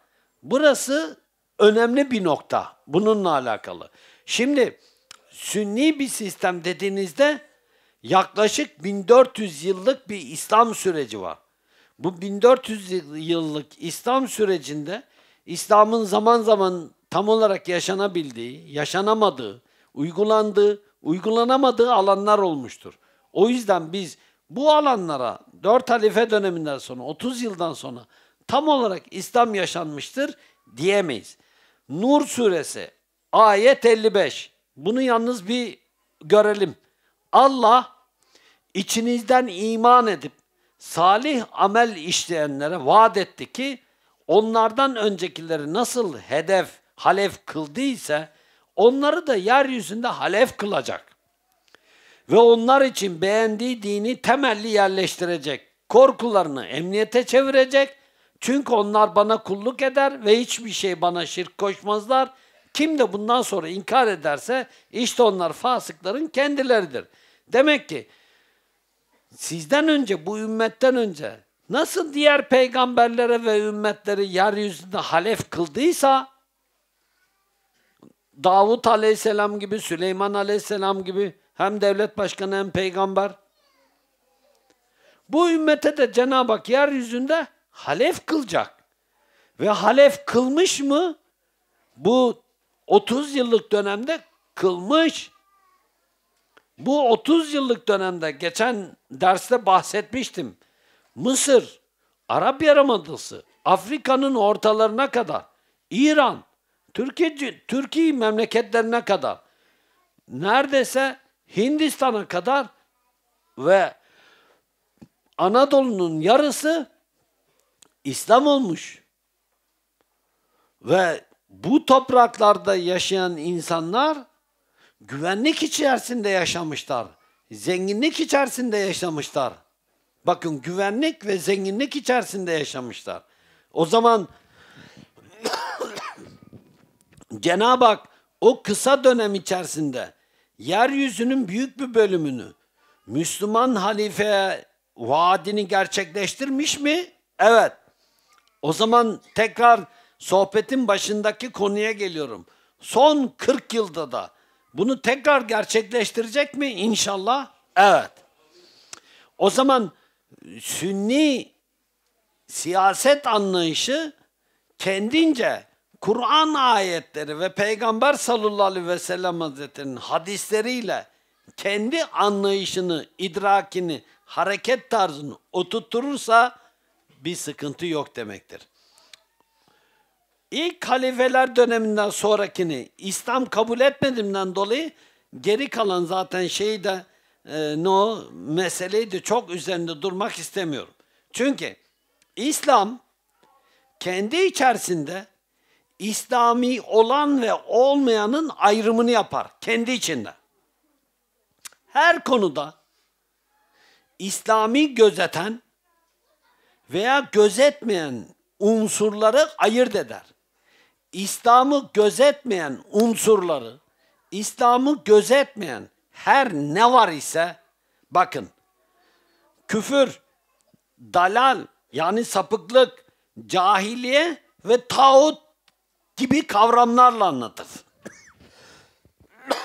S1: Burası önemli bir nokta bununla alakalı. Şimdi sünni bir sistem dediğinizde yaklaşık 1400 yıllık bir İslam süreci var. Bu 1400 yıllık İslam sürecinde İslam'ın zaman zaman tam olarak yaşanabildiği, yaşanamadığı, uygulandığı, uygulanamadığı alanlar olmuştur. O yüzden biz bu alanlara 4 halife döneminden sonra, 30 yıldan sonra tam olarak İslam yaşanmıştır diyemeyiz. Nur suresi ayet 55. Bunu yalnız bir görelim. Allah içinizden iman edip salih amel işleyenlere vaat etti ki onlardan öncekileri nasıl hedef, halef kıldıysa onları da yeryüzünde halef kılacak. Ve onlar için beğendiği dini temelli yerleştirecek. Korkularını emniyete çevirecek. Çünkü onlar bana kulluk eder ve hiçbir şey bana şirk koşmazlar. Kim de bundan sonra inkar ederse işte onlar fasıkların kendileridir.'' Demek ki sizden önce, bu ümmetten önce nasıl diğer peygamberlere ve ümmetleri yeryüzünde halef kıldıysa Davut Aleyhisselam gibi, Süleyman Aleyhisselam gibi hem devlet başkanı hem peygamber. Bu ümmete de Cenab-ı Hak yeryüzünde halef kılacak. Ve halef kılmış mı? Bu 30 yıllık dönemde kılmış. Bu 30 yıllık dönemde geçen derste bahsetmiştim. Mısır, Arap Yarımadası, Afrika'nın ortalarına kadar, İran, Türkiye, Türkiye memleketlerine kadar, neredeyse Hindistan'a kadar ve Anadolu'nun yarısı İslam olmuş. Ve bu topraklarda yaşayan insanlar Güvenlik içerisinde yaşamışlar. Zenginlik içerisinde yaşamışlar. Bakın güvenlik ve zenginlik içerisinde yaşamışlar. O zaman Cenab-ı Hak o kısa dönem içerisinde yeryüzünün büyük bir bölümünü Müslüman halife vaadini gerçekleştirmiş mi? Evet. O zaman tekrar sohbetin başındaki konuya geliyorum. Son 40 yılda da bunu tekrar gerçekleştirecek mi? İnşallah evet. O zaman sünni siyaset anlayışı kendince Kur'an ayetleri ve Peygamber sallallahu aleyhi ve sellem hazretlerinin hadisleriyle kendi anlayışını, idrakini, hareket tarzını oturtursa bir sıkıntı yok demektir. İlk halifeler döneminden sonrakini İslam kabul etmediğimden dolayı geri kalan zaten şeyi de e, no meseleyi de çok üzerinde durmak istemiyorum. Çünkü İslam kendi içerisinde İslami olan ve olmayanın ayrımını yapar kendi içinde. Her konuda İslami gözeten veya gözetmeyen unsurları ayırt eder. İslam'ı gözetmeyen unsurları, İslam'ı gözetmeyen her ne var ise bakın küfür, dalal yani sapıklık, cahiliye ve tağut gibi kavramlarla anlatır.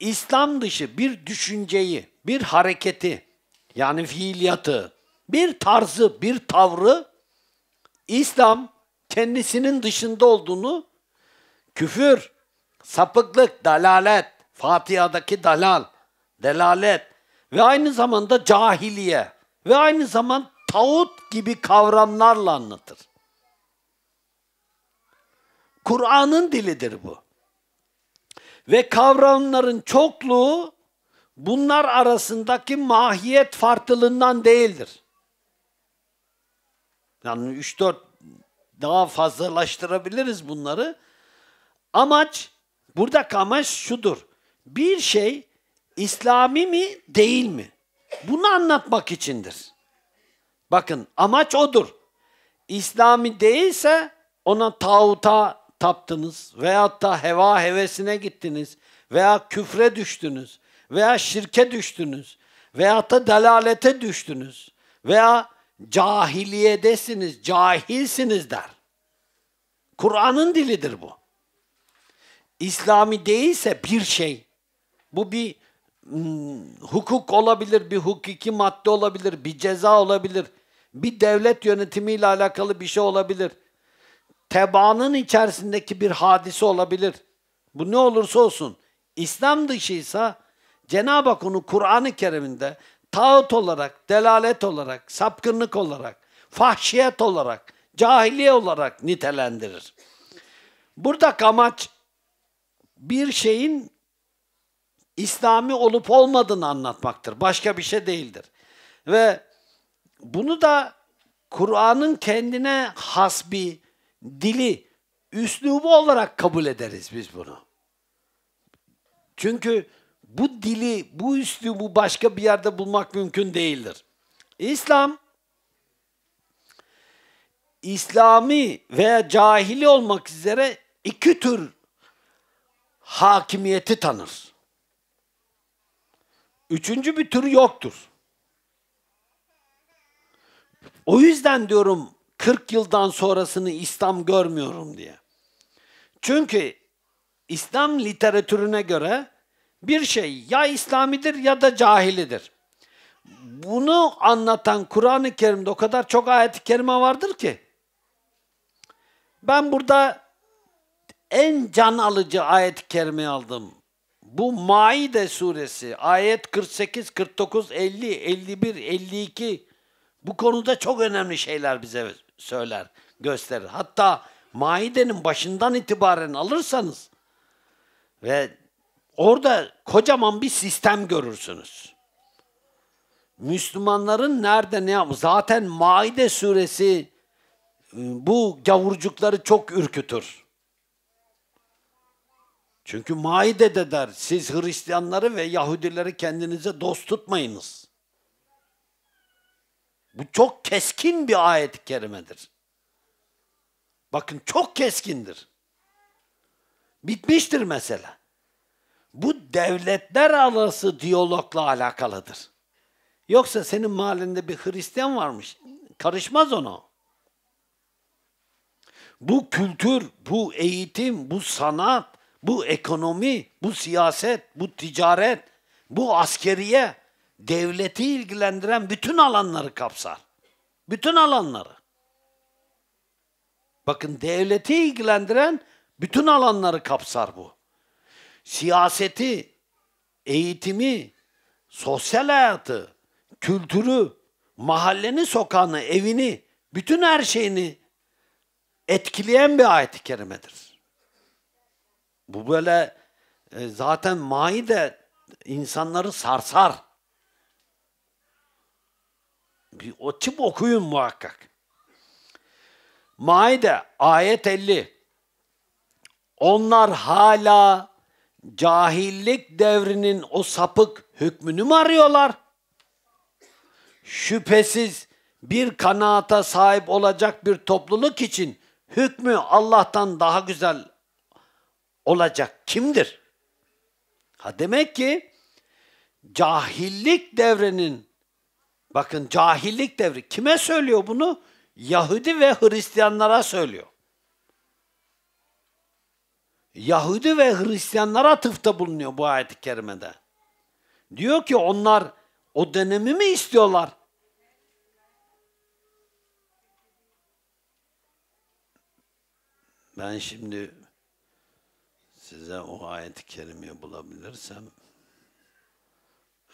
S1: İslam dışı bir düşünceyi, bir hareketi yani fiiliyatı, bir tarzı, bir tavrı İslam kendisinin dışında olduğunu küfür, sapıklık, dalalet, Fatiha'daki dalal, delalet ve aynı zamanda cahiliye ve aynı zaman tağut gibi kavramlarla anlatır. Kur'an'ın dilidir bu. Ve kavramların çokluğu bunlar arasındaki mahiyet farklılığından değildir. Yani 3-4 daha fazlalaştırabiliriz bunları. Amaç, buradaki amaç şudur. Bir şey İslami mi değil mi? Bunu anlatmak içindir. Bakın amaç odur. İslami değilse ona tağuta taptınız veyahut da heva hevesine gittiniz veya küfre düştünüz veya şirke düştünüz veya da dalalete düştünüz veya cahiliyedesiniz, cahilsiniz der. Kur'an'ın dilidir bu. İslami değilse bir şey. Bu bir hmm, hukuk olabilir, bir hukuki madde olabilir, bir ceza olabilir, bir devlet yönetimiyle alakalı bir şey olabilir. Tebaanın içerisindeki bir hadise olabilir. Bu ne olursa olsun. İslam dışıysa Cenab-ı Hak onu Kur'an-ı Kerim'de taahhüt olarak, delalet olarak, sapkınlık olarak, fahşiyet olarak, cahiliye olarak nitelendirir. Burada amaç bir şeyin İslami olup olmadığını anlatmaktır. Başka bir şey değildir. Ve bunu da Kur'an'ın kendine has bir dili, üslubu olarak kabul ederiz biz bunu. Çünkü bu dili, bu üslubu başka bir yerde bulmak mümkün değildir. İslam İslami veya cahili olmak üzere iki tür hakimiyeti tanır. Üçüncü bir tür yoktur. O yüzden diyorum 40 yıldan sonrasını İslam görmüyorum diye. Çünkü İslam literatürüne göre bir şey ya İslamidir ya da cahilidir. Bunu anlatan Kur'an-ı Kerim'de o kadar çok ayet-i kerime vardır ki ben burada en can alıcı ayet-i kerimeyi aldım. Bu Maide suresi ayet 48, 49, 50, 51, 52 bu konuda çok önemli şeyler bize söyler, gösterir. Hatta Maide'nin başından itibaren alırsanız ve orada kocaman bir sistem görürsünüz. Müslümanların nerede ne yapmış? Zaten Maide suresi bu gavurcukları çok ürkütür. Çünkü Maide de der, siz Hristiyanları ve Yahudileri kendinize dost tutmayınız. Bu çok keskin bir ayet-i kerimedir. Bakın çok keskindir. Bitmiştir mesela. Bu devletler arası diyalogla alakalıdır. Yoksa senin mahallende bir Hristiyan varmış. Karışmaz ona. Bu kültür, bu eğitim, bu sanat, bu ekonomi, bu siyaset, bu ticaret, bu askeriye devleti ilgilendiren bütün alanları kapsar. Bütün alanları. Bakın devleti ilgilendiren bütün alanları kapsar bu. Siyaseti, eğitimi, sosyal hayatı, kültürü, mahalleni, sokağını, evini, bütün her şeyini etkileyen bir ayet-i kerimedir. Bu böyle e, zaten maide insanları sarsar. Bir o tip okuyun muhakkak. Maide ayet 50. Onlar hala cahillik devrinin o sapık hükmünü mü arıyorlar? Şüphesiz bir kanaata sahip olacak bir topluluk için hükmü Allah'tan daha güzel olacak kimdir? Ha demek ki cahillik devrinin bakın cahillik devri kime söylüyor bunu? Yahudi ve Hristiyanlara söylüyor. Yahudi ve Hristiyanlara atıfta bulunuyor bu ayet-i kerimede. Diyor ki onlar o dönemi mi istiyorlar? Ben şimdi size o ayet-i kerimeyi bulabilirsem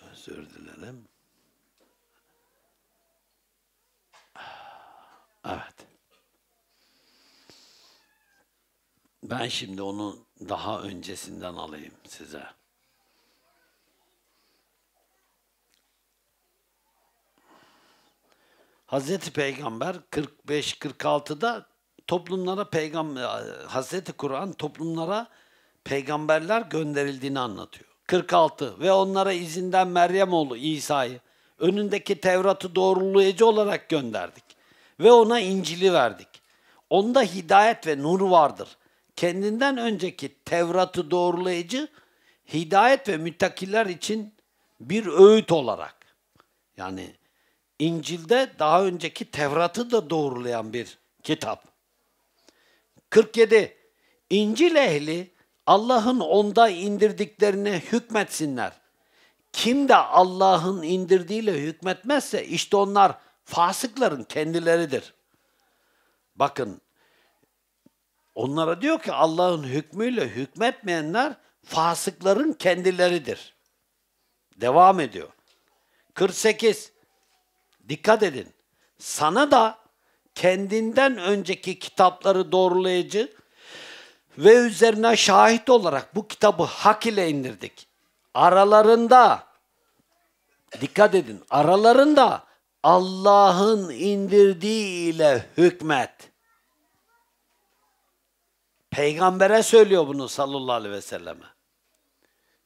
S1: özür dilerim. Evet. Ben şimdi onu daha öncesinden alayım size. Hazreti Peygamber 45-46'da toplumlara peygamber Hazreti Kur'an toplumlara peygamberler gönderildiğini anlatıyor. 46 ve onlara izinden Meryem oğlu İsa'yı önündeki Tevrat'ı doğrulayıcı olarak gönderdik ve ona İncil'i verdik. Onda hidayet ve nur vardır. Kendinden önceki Tevrat'ı doğrulayıcı hidayet ve müttakiler için bir öğüt olarak. Yani İncil'de daha önceki Tevrat'ı da doğrulayan bir kitap. 47. İncil ehli Allah'ın onda indirdiklerine hükmetsinler. Kim de Allah'ın indirdiğiyle hükmetmezse işte onlar fasıkların kendileridir. Bakın onlara diyor ki Allah'ın hükmüyle hükmetmeyenler fasıkların kendileridir. Devam ediyor. 48. Dikkat edin. Sana da kendinden önceki kitapları doğrulayıcı ve üzerine şahit olarak bu kitabı hak ile indirdik. Aralarında, dikkat edin, aralarında Allah'ın indirdiği ile hükmet. Peygambere söylüyor bunu sallallahu aleyhi ve selleme.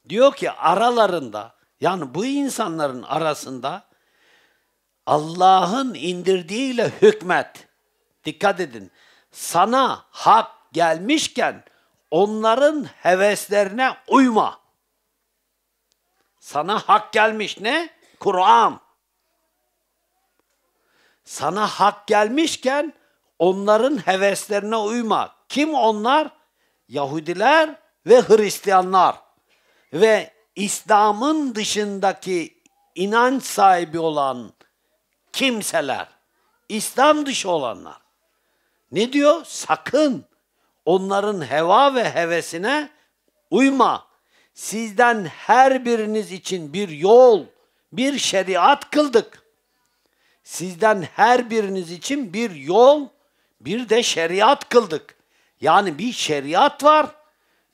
S1: Diyor ki aralarında, yani bu insanların arasında Allah'ın indirdiğiyle hükmet. Dikkat edin. Sana hak gelmişken onların heveslerine uyma. Sana hak gelmiş ne? Kur'an. Sana hak gelmişken onların heveslerine uyma. Kim onlar? Yahudiler ve Hristiyanlar. Ve İslam'ın dışındaki inanç sahibi olan kimseler, İslam dışı olanlar. Ne diyor? Sakın onların heva ve hevesine uyma. Sizden her biriniz için bir yol, bir şeriat kıldık. Sizden her biriniz için bir yol, bir de şeriat kıldık. Yani bir şeriat var,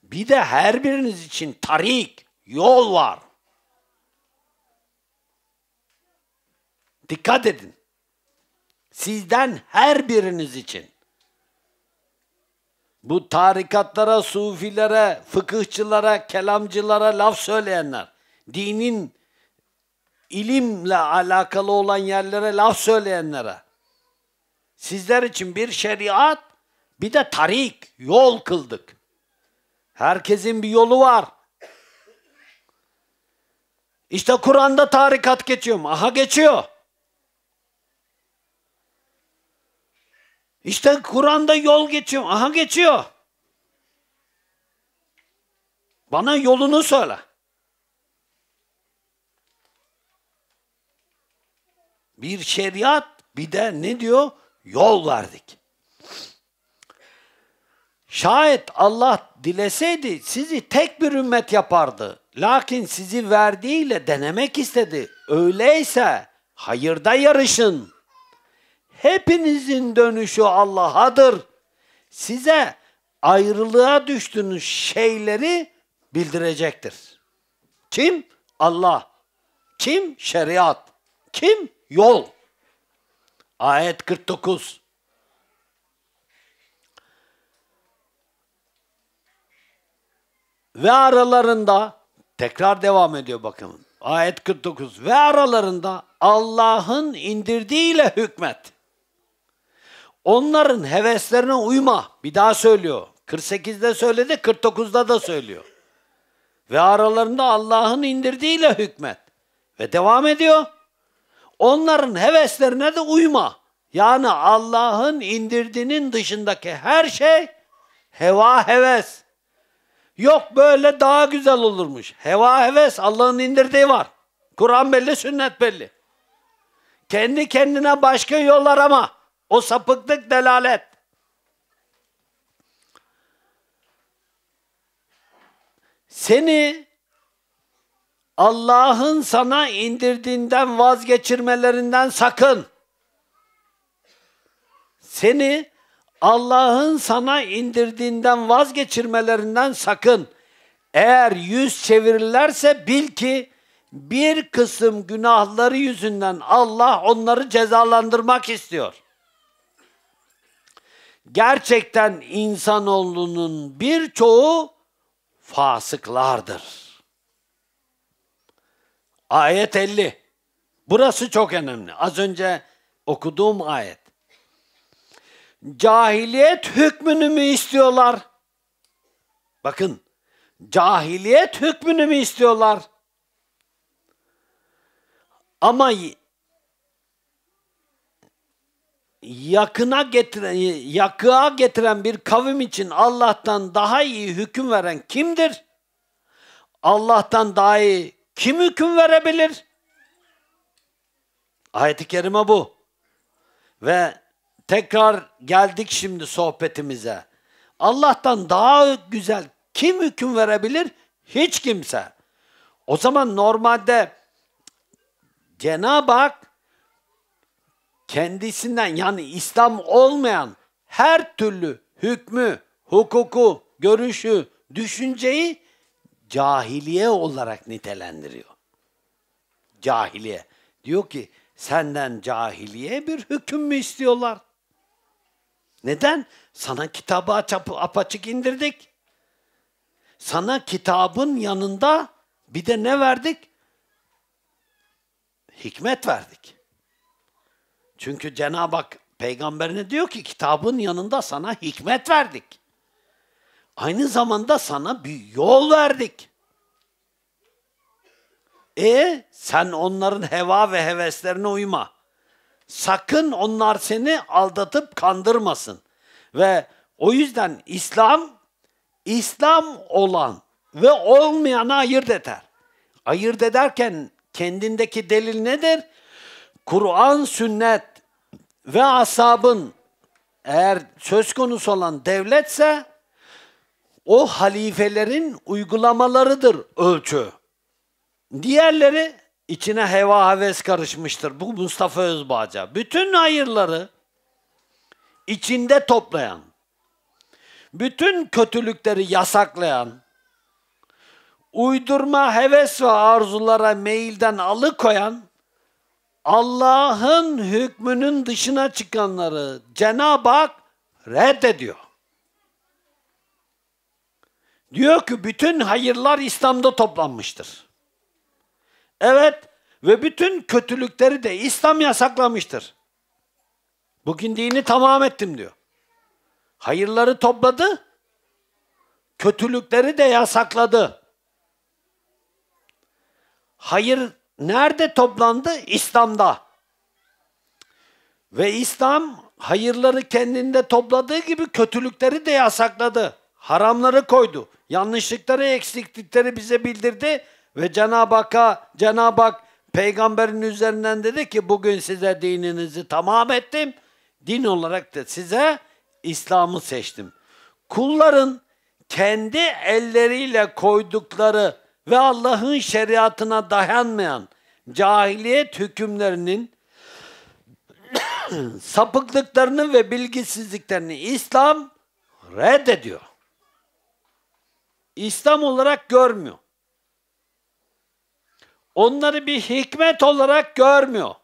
S1: bir de her biriniz için tarik, yol var. Dikkat edin. Sizden her biriniz için. Bu tarikatlara, sufilere, fıkıhçılara, kelamcılara laf söyleyenler, dinin ilimle alakalı olan yerlere laf söyleyenlere. Sizler için bir şeriat, bir de tarik, yol kıldık. Herkesin bir yolu var. İşte Kur'an'da tarikat geçiyor mu? Aha geçiyor. İşte Kur'an'da yol geçiyor. Aha geçiyor. Bana yolunu söyle. Bir şeriat bir de ne diyor? Yol verdik. Şayet Allah dileseydi sizi tek bir ümmet yapardı. Lakin sizi verdiğiyle denemek istedi. Öyleyse hayırda yarışın. Hepinizin dönüşü Allah'adır. Size ayrılığa düştüğünüz şeyleri bildirecektir. Kim? Allah. Kim? Şeriat. Kim? Yol. Ayet 49. Ve aralarında tekrar devam ediyor bakın. Ayet 49. Ve aralarında Allah'ın indirdiğiyle hükmet. Onların heveslerine uyma. Bir daha söylüyor. 48'de söyledi, 49'da da söylüyor. Ve aralarında Allah'ın indirdiğiyle hükmet. Ve devam ediyor. Onların heveslerine de uyma. Yani Allah'ın indirdiğinin dışındaki her şey heva heves. Yok böyle daha güzel olurmuş. Heva heves Allah'ın indirdiği var. Kur'an belli, sünnet belli. Kendi kendine başka yollar ama. O sapıklık delalet. Seni Allah'ın sana indirdiğinden vazgeçirmelerinden sakın. Seni Allah'ın sana indirdiğinden vazgeçirmelerinden sakın. Eğer yüz çevirirlerse bil ki bir kısım günahları yüzünden Allah onları cezalandırmak istiyor gerçekten insanoğlunun birçoğu fasıklardır. Ayet 50. Burası çok önemli. Az önce okuduğum ayet. Cahiliyet hükmünü mü istiyorlar? Bakın, cahiliyet hükmünü mü istiyorlar? Ama yakına getiren, yakığa getiren bir kavim için Allah'tan daha iyi hüküm veren kimdir? Allah'tan daha iyi kim hüküm verebilir? Ayet-i kerime bu. Ve tekrar geldik şimdi sohbetimize. Allah'tan daha güzel kim hüküm verebilir? Hiç kimse. O zaman normalde Cenab-ı Hak kendisinden yani İslam olmayan her türlü hükmü, hukuku, görüşü, düşünceyi cahiliye olarak nitelendiriyor. Cahiliye. Diyor ki senden cahiliye bir hüküm mü istiyorlar? Neden? Sana kitabı açıp, apaçık indirdik. Sana kitabın yanında bir de ne verdik? Hikmet verdik. Çünkü Cenab-ı Hak peygamberine diyor ki kitabın yanında sana hikmet verdik. Aynı zamanda sana bir yol verdik. E sen onların heva ve heveslerine uyma. Sakın onlar seni aldatıp kandırmasın. Ve o yüzden İslam, İslam olan ve olmayana ayırt eder. Ayırt ederken kendindeki delil nedir? Kur'an, sünnet ve asabın eğer söz konusu olan devletse o halifelerin uygulamalarıdır ölçü. Diğerleri içine heva heves karışmıştır. Bu Mustafa Özbağca. Bütün hayırları içinde toplayan, bütün kötülükleri yasaklayan, uydurma heves ve arzulara meyilden alıkoyan Allah'ın hükmünün dışına çıkanları Cenab-ı Hak reddediyor. Diyor ki bütün hayırlar İslam'da toplanmıştır. Evet ve bütün kötülükleri de İslam yasaklamıştır. Bugün dini tamam ettim diyor. Hayırları topladı, kötülükleri de yasakladı. Hayır Nerede toplandı? İslam'da. Ve İslam hayırları kendinde topladığı gibi kötülükleri de yasakladı. Haramları koydu. Yanlışlıkları, eksiklikleri bize bildirdi ve Cenab-ı Hakk'a Cenab-ı Hak peygamberin üzerinden dedi ki bugün size dininizi tamam ettim. Din olarak da size İslam'ı seçtim. Kulların kendi elleriyle koydukları ve Allah'ın şeriatına dayanmayan cahiliyet hükümlerinin sapıklıklarını ve bilgisizliklerini İslam reddediyor. İslam olarak görmüyor. Onları bir hikmet olarak görmüyor.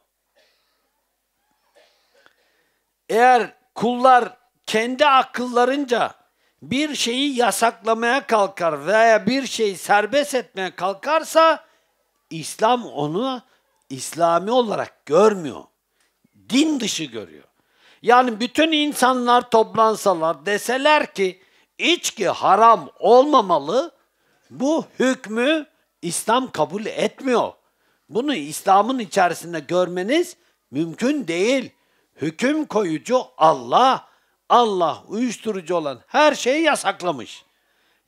S1: Eğer kullar kendi akıllarınca bir şeyi yasaklamaya kalkar veya bir şeyi serbest etmeye kalkarsa İslam onu İslami olarak görmüyor. Din dışı görüyor. Yani bütün insanlar toplansalar deseler ki içki haram olmamalı bu hükmü İslam kabul etmiyor. Bunu İslam'ın içerisinde görmeniz mümkün değil. Hüküm koyucu Allah. Allah uyuşturucu olan her şeyi yasaklamış.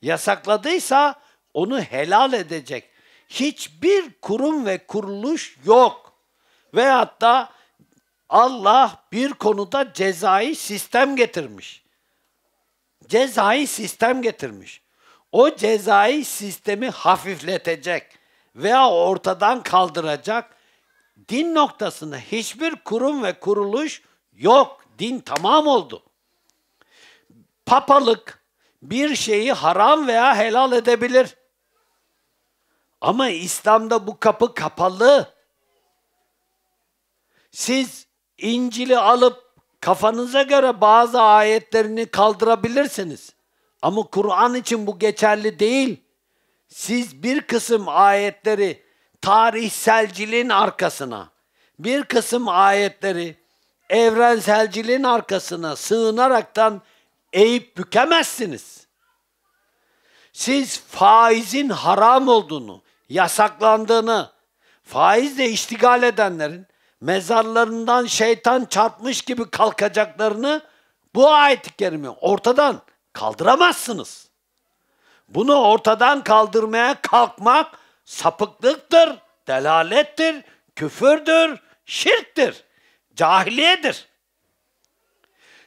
S1: Yasakladıysa onu helal edecek hiçbir kurum ve kuruluş yok. Veyahut da Allah bir konuda cezai sistem getirmiş. Cezai sistem getirmiş. O cezai sistemi hafifletecek veya ortadan kaldıracak din noktasında hiçbir kurum ve kuruluş yok. Din tamam oldu. Papalık bir şeyi haram veya helal edebilir. Ama İslam'da bu kapı kapalı. Siz İncil'i alıp kafanıza göre bazı ayetlerini kaldırabilirsiniz. Ama Kur'an için bu geçerli değil. Siz bir kısım ayetleri tarihselciliğin arkasına, bir kısım ayetleri evrenselciliğin arkasına sığınaraktan eğip bükemezsiniz. Siz faizin haram olduğunu, yasaklandığını, faizle iştigal edenlerin mezarlarından şeytan çarpmış gibi kalkacaklarını bu ayet-i kerime ortadan kaldıramazsınız. Bunu ortadan kaldırmaya kalkmak sapıklıktır, delalettir, küfürdür, şirktir, cahiliyedir.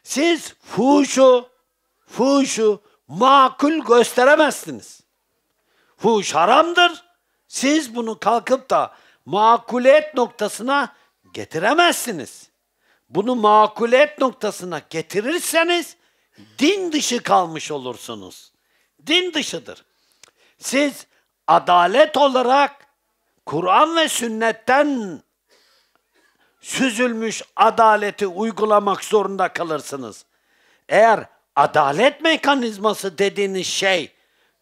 S1: Siz fuşu fuhuşu makul gösteremezsiniz. Fuhuş haramdır. Siz bunu kalkıp da makulet noktasına getiremezsiniz. Bunu makulet noktasına getirirseniz din dışı kalmış olursunuz. Din dışıdır. Siz adalet olarak Kur'an ve sünnetten süzülmüş adaleti uygulamak zorunda kalırsınız. Eğer adalet mekanizması dediğiniz şey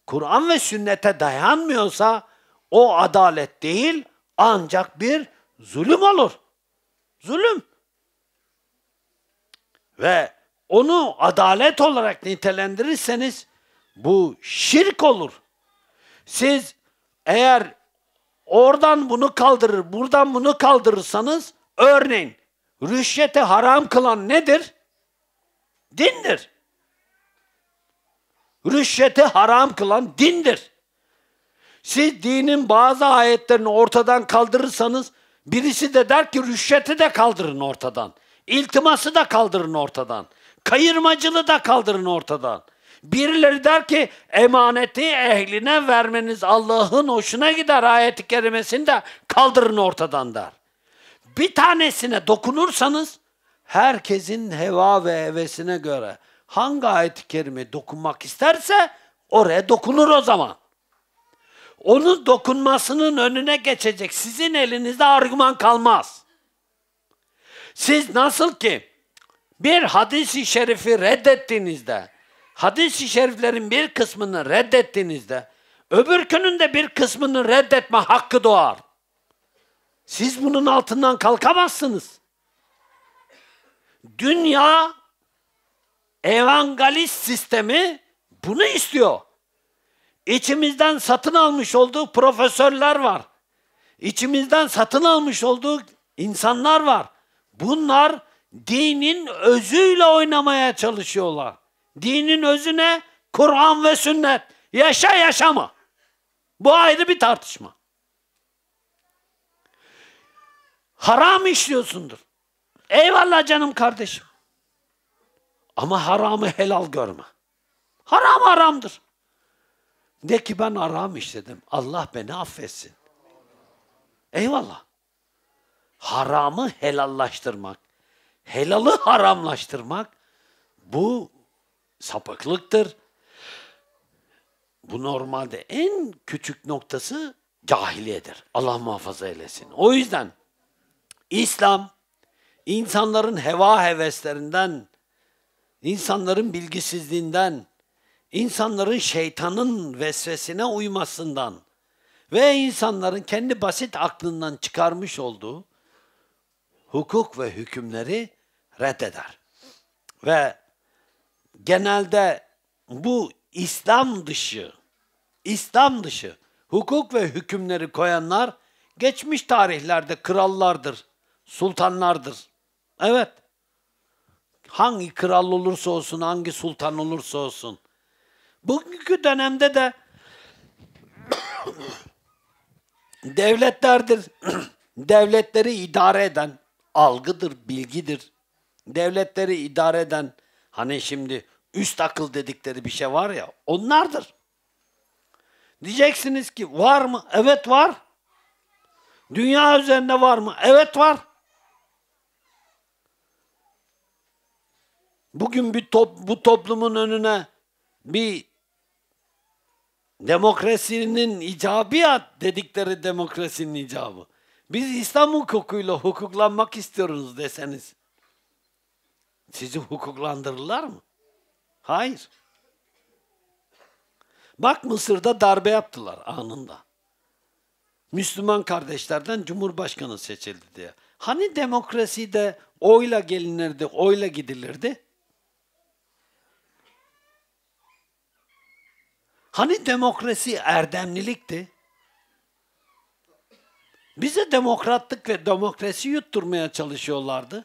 S1: Kur'an ve sünnete dayanmıyorsa o adalet değil ancak bir zulüm olur. Zulüm. Ve onu adalet olarak nitelendirirseniz bu şirk olur. Siz eğer oradan bunu kaldırır, buradan bunu kaldırırsanız örneğin rüşvete haram kılan nedir? Dindir. Rüşvete haram kılan dindir. Siz dinin bazı ayetlerini ortadan kaldırırsanız birisi de der ki rüşveti de kaldırın ortadan. İltiması da kaldırın ortadan. Kayırmacılığı da kaldırın ortadan. Birileri der ki emaneti ehline vermeniz Allah'ın hoşuna gider ayeti kerimesini de kaldırın ortadan der. Bir tanesine dokunursanız herkesin heva ve hevesine göre hangi ayet-i kerime dokunmak isterse oraya dokunur o zaman. Onun dokunmasının önüne geçecek. Sizin elinizde argüman kalmaz. Siz nasıl ki bir hadisi şerifi reddettiğinizde, hadisi şeriflerin bir kısmını reddettiğinizde, öbürkünün de bir kısmını reddetme hakkı doğar. Siz bunun altından kalkamazsınız. Dünya evangelist sistemi bunu istiyor. İçimizden satın almış olduğu profesörler var. İçimizden satın almış olduğu insanlar var. Bunlar dinin özüyle oynamaya çalışıyorlar. Dinin özü ne? Kur'an ve sünnet. Yaşa yaşama. Bu ayrı bir tartışma. Haram işliyorsundur. Eyvallah canım kardeşim. Ama haramı helal görme. Haram haramdır. De ki ben haram işledim. Allah beni affetsin. Eyvallah. Haramı helallaştırmak, helalı haramlaştırmak bu sapıklıktır. Bu normalde en küçük noktası cahiliyedir. Allah muhafaza eylesin. O yüzden İslam insanların heva heveslerinden insanların bilgisizliğinden, insanların şeytanın vesvesine uymasından ve insanların kendi basit aklından çıkarmış olduğu hukuk ve hükümleri reddeder. Ve genelde bu İslam dışı, İslam dışı hukuk ve hükümleri koyanlar geçmiş tarihlerde krallardır, sultanlardır. Evet, Hangi kral olursa olsun, hangi sultan olursa olsun. Bugünkü dönemde de devletlerdir. Devletleri idare eden algıdır, bilgidir. Devletleri idare eden hani şimdi üst akıl dedikleri bir şey var ya onlardır. Diyeceksiniz ki var mı? Evet var. Dünya üzerinde var mı? Evet var. Bugün bir top, bu toplumun önüne bir demokrasinin icabiyat dedikleri demokrasinin icabı. Biz İslam hukukuyla hukuklanmak istiyoruz deseniz sizi hukuklandırırlar mı? Hayır. Bak Mısır'da darbe yaptılar anında. Müslüman kardeşlerden cumhurbaşkanı seçildi diye. Hani demokraside oyla gelinirdi, oyla gidilirdi? Hani demokrasi erdemlilikti? Bize demokratlık ve demokrasi yutturmaya çalışıyorlardı.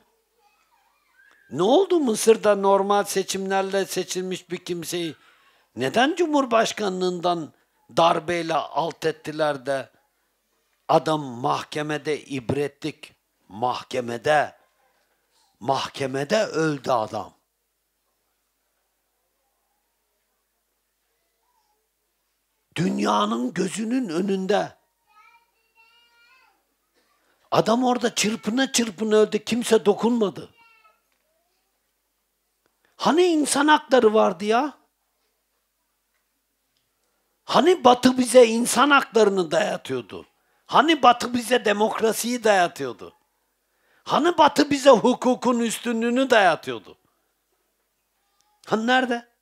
S1: Ne oldu Mısır'da normal seçimlerle seçilmiş bir kimseyi neden Cumhurbaşkanlığından darbeyle alt ettiler de adam mahkemede ibretlik mahkemede mahkemede öldü adam. Dünyanın gözünün önünde. Adam orada çırpına çırpına öldü. Kimse dokunmadı. Hani insan hakları vardı ya? Hani Batı bize insan haklarını dayatıyordu? Hani Batı bize demokrasiyi dayatıyordu? Hani Batı bize hukukun üstünlüğünü dayatıyordu? Hani nerede?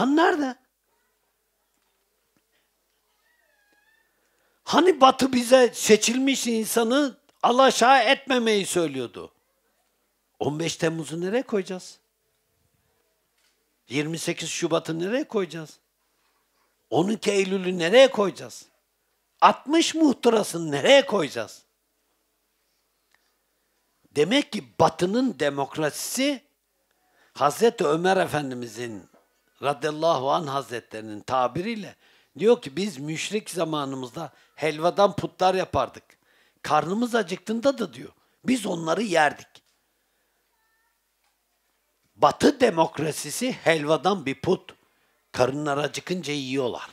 S1: Lan hani nerede? Hani Batı bize seçilmiş insanı alaşağı etmemeyi söylüyordu. 15 Temmuz'u nereye koyacağız? 28 Şubat'ı nereye koyacağız? 12 Eylül'ü nereye koyacağız? 60 muhtırasını nereye koyacağız? Demek ki Batı'nın demokrasisi Hazreti Ömer Efendimiz'in radıyallahu anh hazretlerinin tabiriyle diyor ki biz müşrik zamanımızda helvadan putlar yapardık. Karnımız acıktığında da diyor biz onları yerdik. Batı demokrasisi helvadan bir put. Karınlar acıkınca yiyorlar.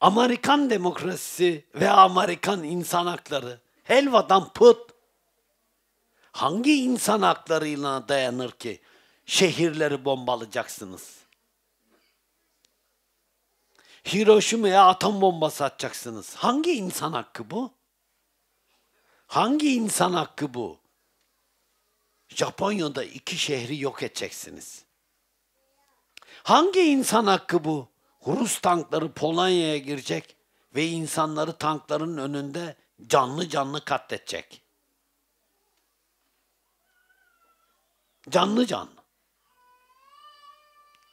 S1: Amerikan demokrasisi ve Amerikan insan hakları helvadan put. Hangi insan haklarıyla dayanır ki? şehirleri bombalayacaksınız. Hiroşima'ya atom bombası atacaksınız. Hangi insan hakkı bu? Hangi insan hakkı bu? Japonya'da iki şehri yok edeceksiniz. Hangi insan hakkı bu? Rus tankları Polonya'ya girecek ve insanları tankların önünde canlı canlı katletecek. Canlı canlı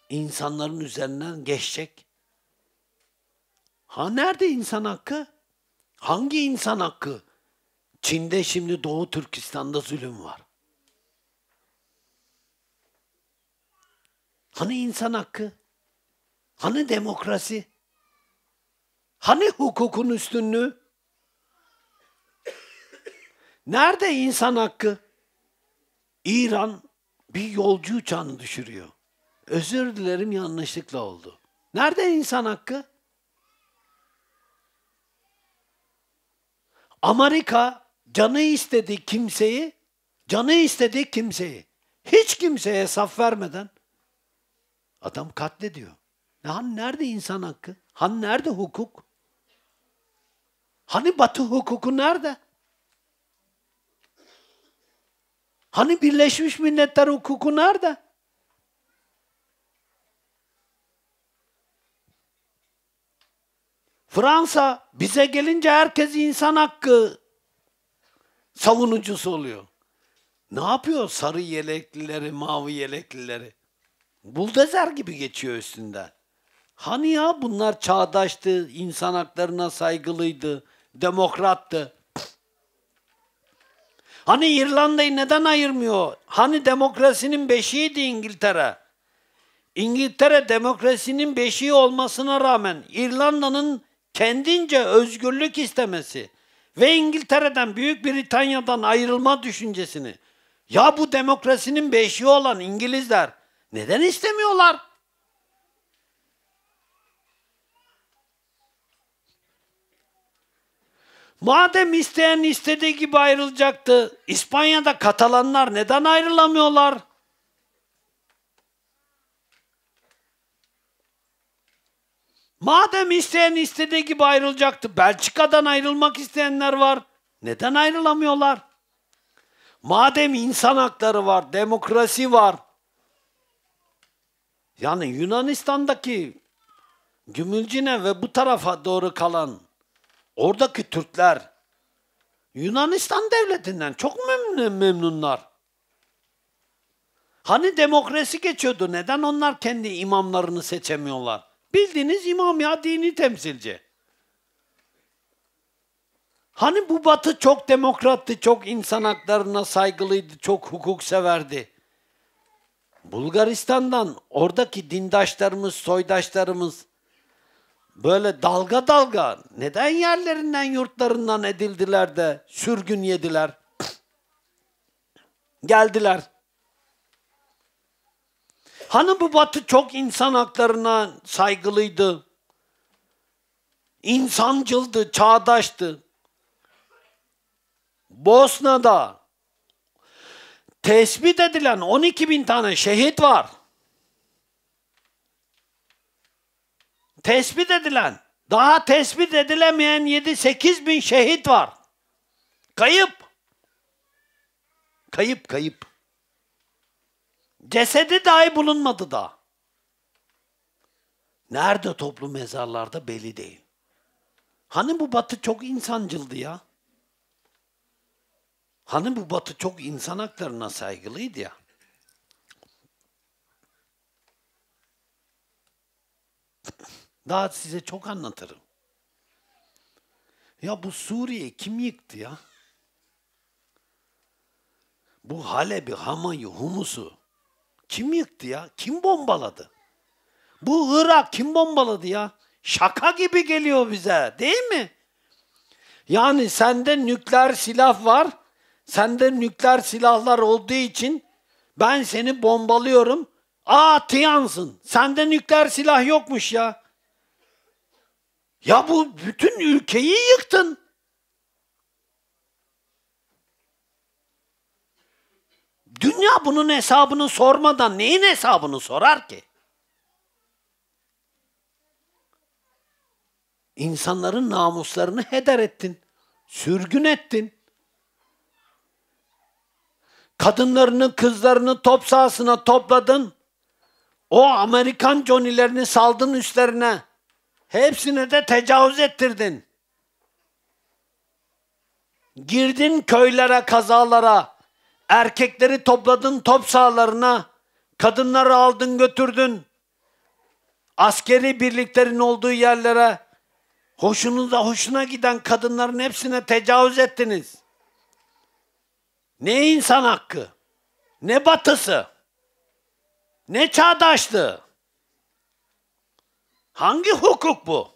S1: insanların üzerinden geçecek. Ha nerede insan hakkı? Hangi insan hakkı? Çin'de şimdi Doğu Türkistan'da zulüm var. Hani insan hakkı? Hani demokrasi? Hani hukukun üstünlüğü? Nerede insan hakkı? İran bir yolcu uçağını düşürüyor. Özür dilerim yanlışlıkla oldu. Nerede insan hakkı? Amerika canı istedi kimseyi, canı istedi kimseyi. Hiç kimseye hesap vermeden adam katlediyor. Hani nerede insan hakkı? Hani nerede hukuk? Hani batı hukuku nerede? Hani Birleşmiş Milletler hukuku nerede? Fransa bize gelince herkes insan hakkı savunucusu oluyor. Ne yapıyor sarı yeleklileri, mavi yeleklileri? Buldezer gibi geçiyor üstünden. Hani ya bunlar çağdaştı, insan haklarına saygılıydı, demokrattı. Hani İrlanda'yı neden ayırmıyor? Hani demokrasinin beşiğiydi İngiltere. İngiltere demokrasinin beşiği olmasına rağmen İrlanda'nın kendince özgürlük istemesi ve İngiltere'den, Büyük Britanya'dan ayrılma düşüncesini ya bu demokrasinin beşiği olan İngilizler neden istemiyorlar? Madem isteyen istediği gibi ayrılacaktı, İspanya'da Katalanlar neden ayrılamıyorlar? Madem isteyen istediği gibi ayrılacaktı. Belçika'dan ayrılmak isteyenler var. Neden ayrılamıyorlar? Madem insan hakları var, demokrasi var. Yani Yunanistan'daki Gümülcine ve bu tarafa doğru kalan oradaki Türkler Yunanistan devletinden çok memnun, memnunlar. Hani demokrasi geçiyordu. Neden onlar kendi imamlarını seçemiyorlar? Bildiğiniz imam ya dini temsilci. Hani bu batı çok demokrattı, çok insan haklarına saygılıydı, çok hukuk severdi. Bulgaristan'dan oradaki dindaşlarımız, soydaşlarımız böyle dalga dalga neden yerlerinden, yurtlarından edildiler de sürgün yediler? Geldiler. Hani bu batı çok insan haklarına saygılıydı, insancıldı, çağdaştı. Bosna'da tespit edilen 12 bin tane şehit var. Tespit edilen, daha tespit edilemeyen 7-8 bin şehit var. Kayıp. Kayıp, kayıp. Cesedi dahi bulunmadı da. Nerede toplu mezarlarda belli değil. Hani bu batı çok insancıldı ya? Hani bu batı çok insan haklarına saygılıydı ya? Daha size çok anlatırım. Ya bu Suriye kim yıktı ya? Bu Halebi Hamay'ı, Humus'u kim yıktı ya? Kim bombaladı? Bu Irak kim bombaladı ya? Şaka gibi geliyor bize değil mi? Yani sende nükleer silah var. Sende nükleer silahlar olduğu için ben seni bombalıyorum. Aa Tiyansın. Sende nükleer silah yokmuş ya. Ya bu bütün ülkeyi yıktın. Dünya bunun hesabını sormadan neyin hesabını sorar ki? İnsanların namuslarını heder ettin. Sürgün ettin. Kadınlarını, kızlarını top sahasına topladın. O Amerikan conilerini saldın üstlerine. Hepsine de tecavüz ettirdin. Girdin köylere, kazalara. Erkekleri topladın top sahalarına, kadınları aldın götürdün. Askeri birliklerin olduğu yerlere hoşunuza hoşuna giden kadınların hepsine tecavüz ettiniz. Ne insan hakkı, ne batısı, ne çağdaşlığı. Hangi hukuk bu?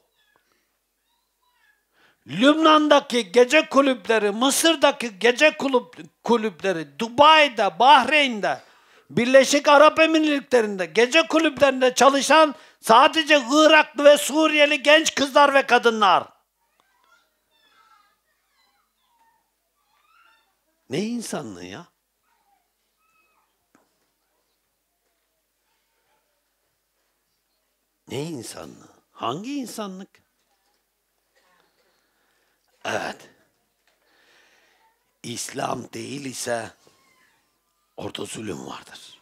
S1: Lübnan'daki gece kulüpleri, Mısır'daki gece kulüp, kulüpleri, Dubai'de, Bahreyn'de, Birleşik Arap Emirlikleri'nde gece kulüplerinde çalışan sadece Iraklı ve Suriyeli genç kızlar ve kadınlar. Ne insanlığı ya? Ne insanlığı? Hangi insanlık? Evet. İslam değil ise orada zulüm vardır.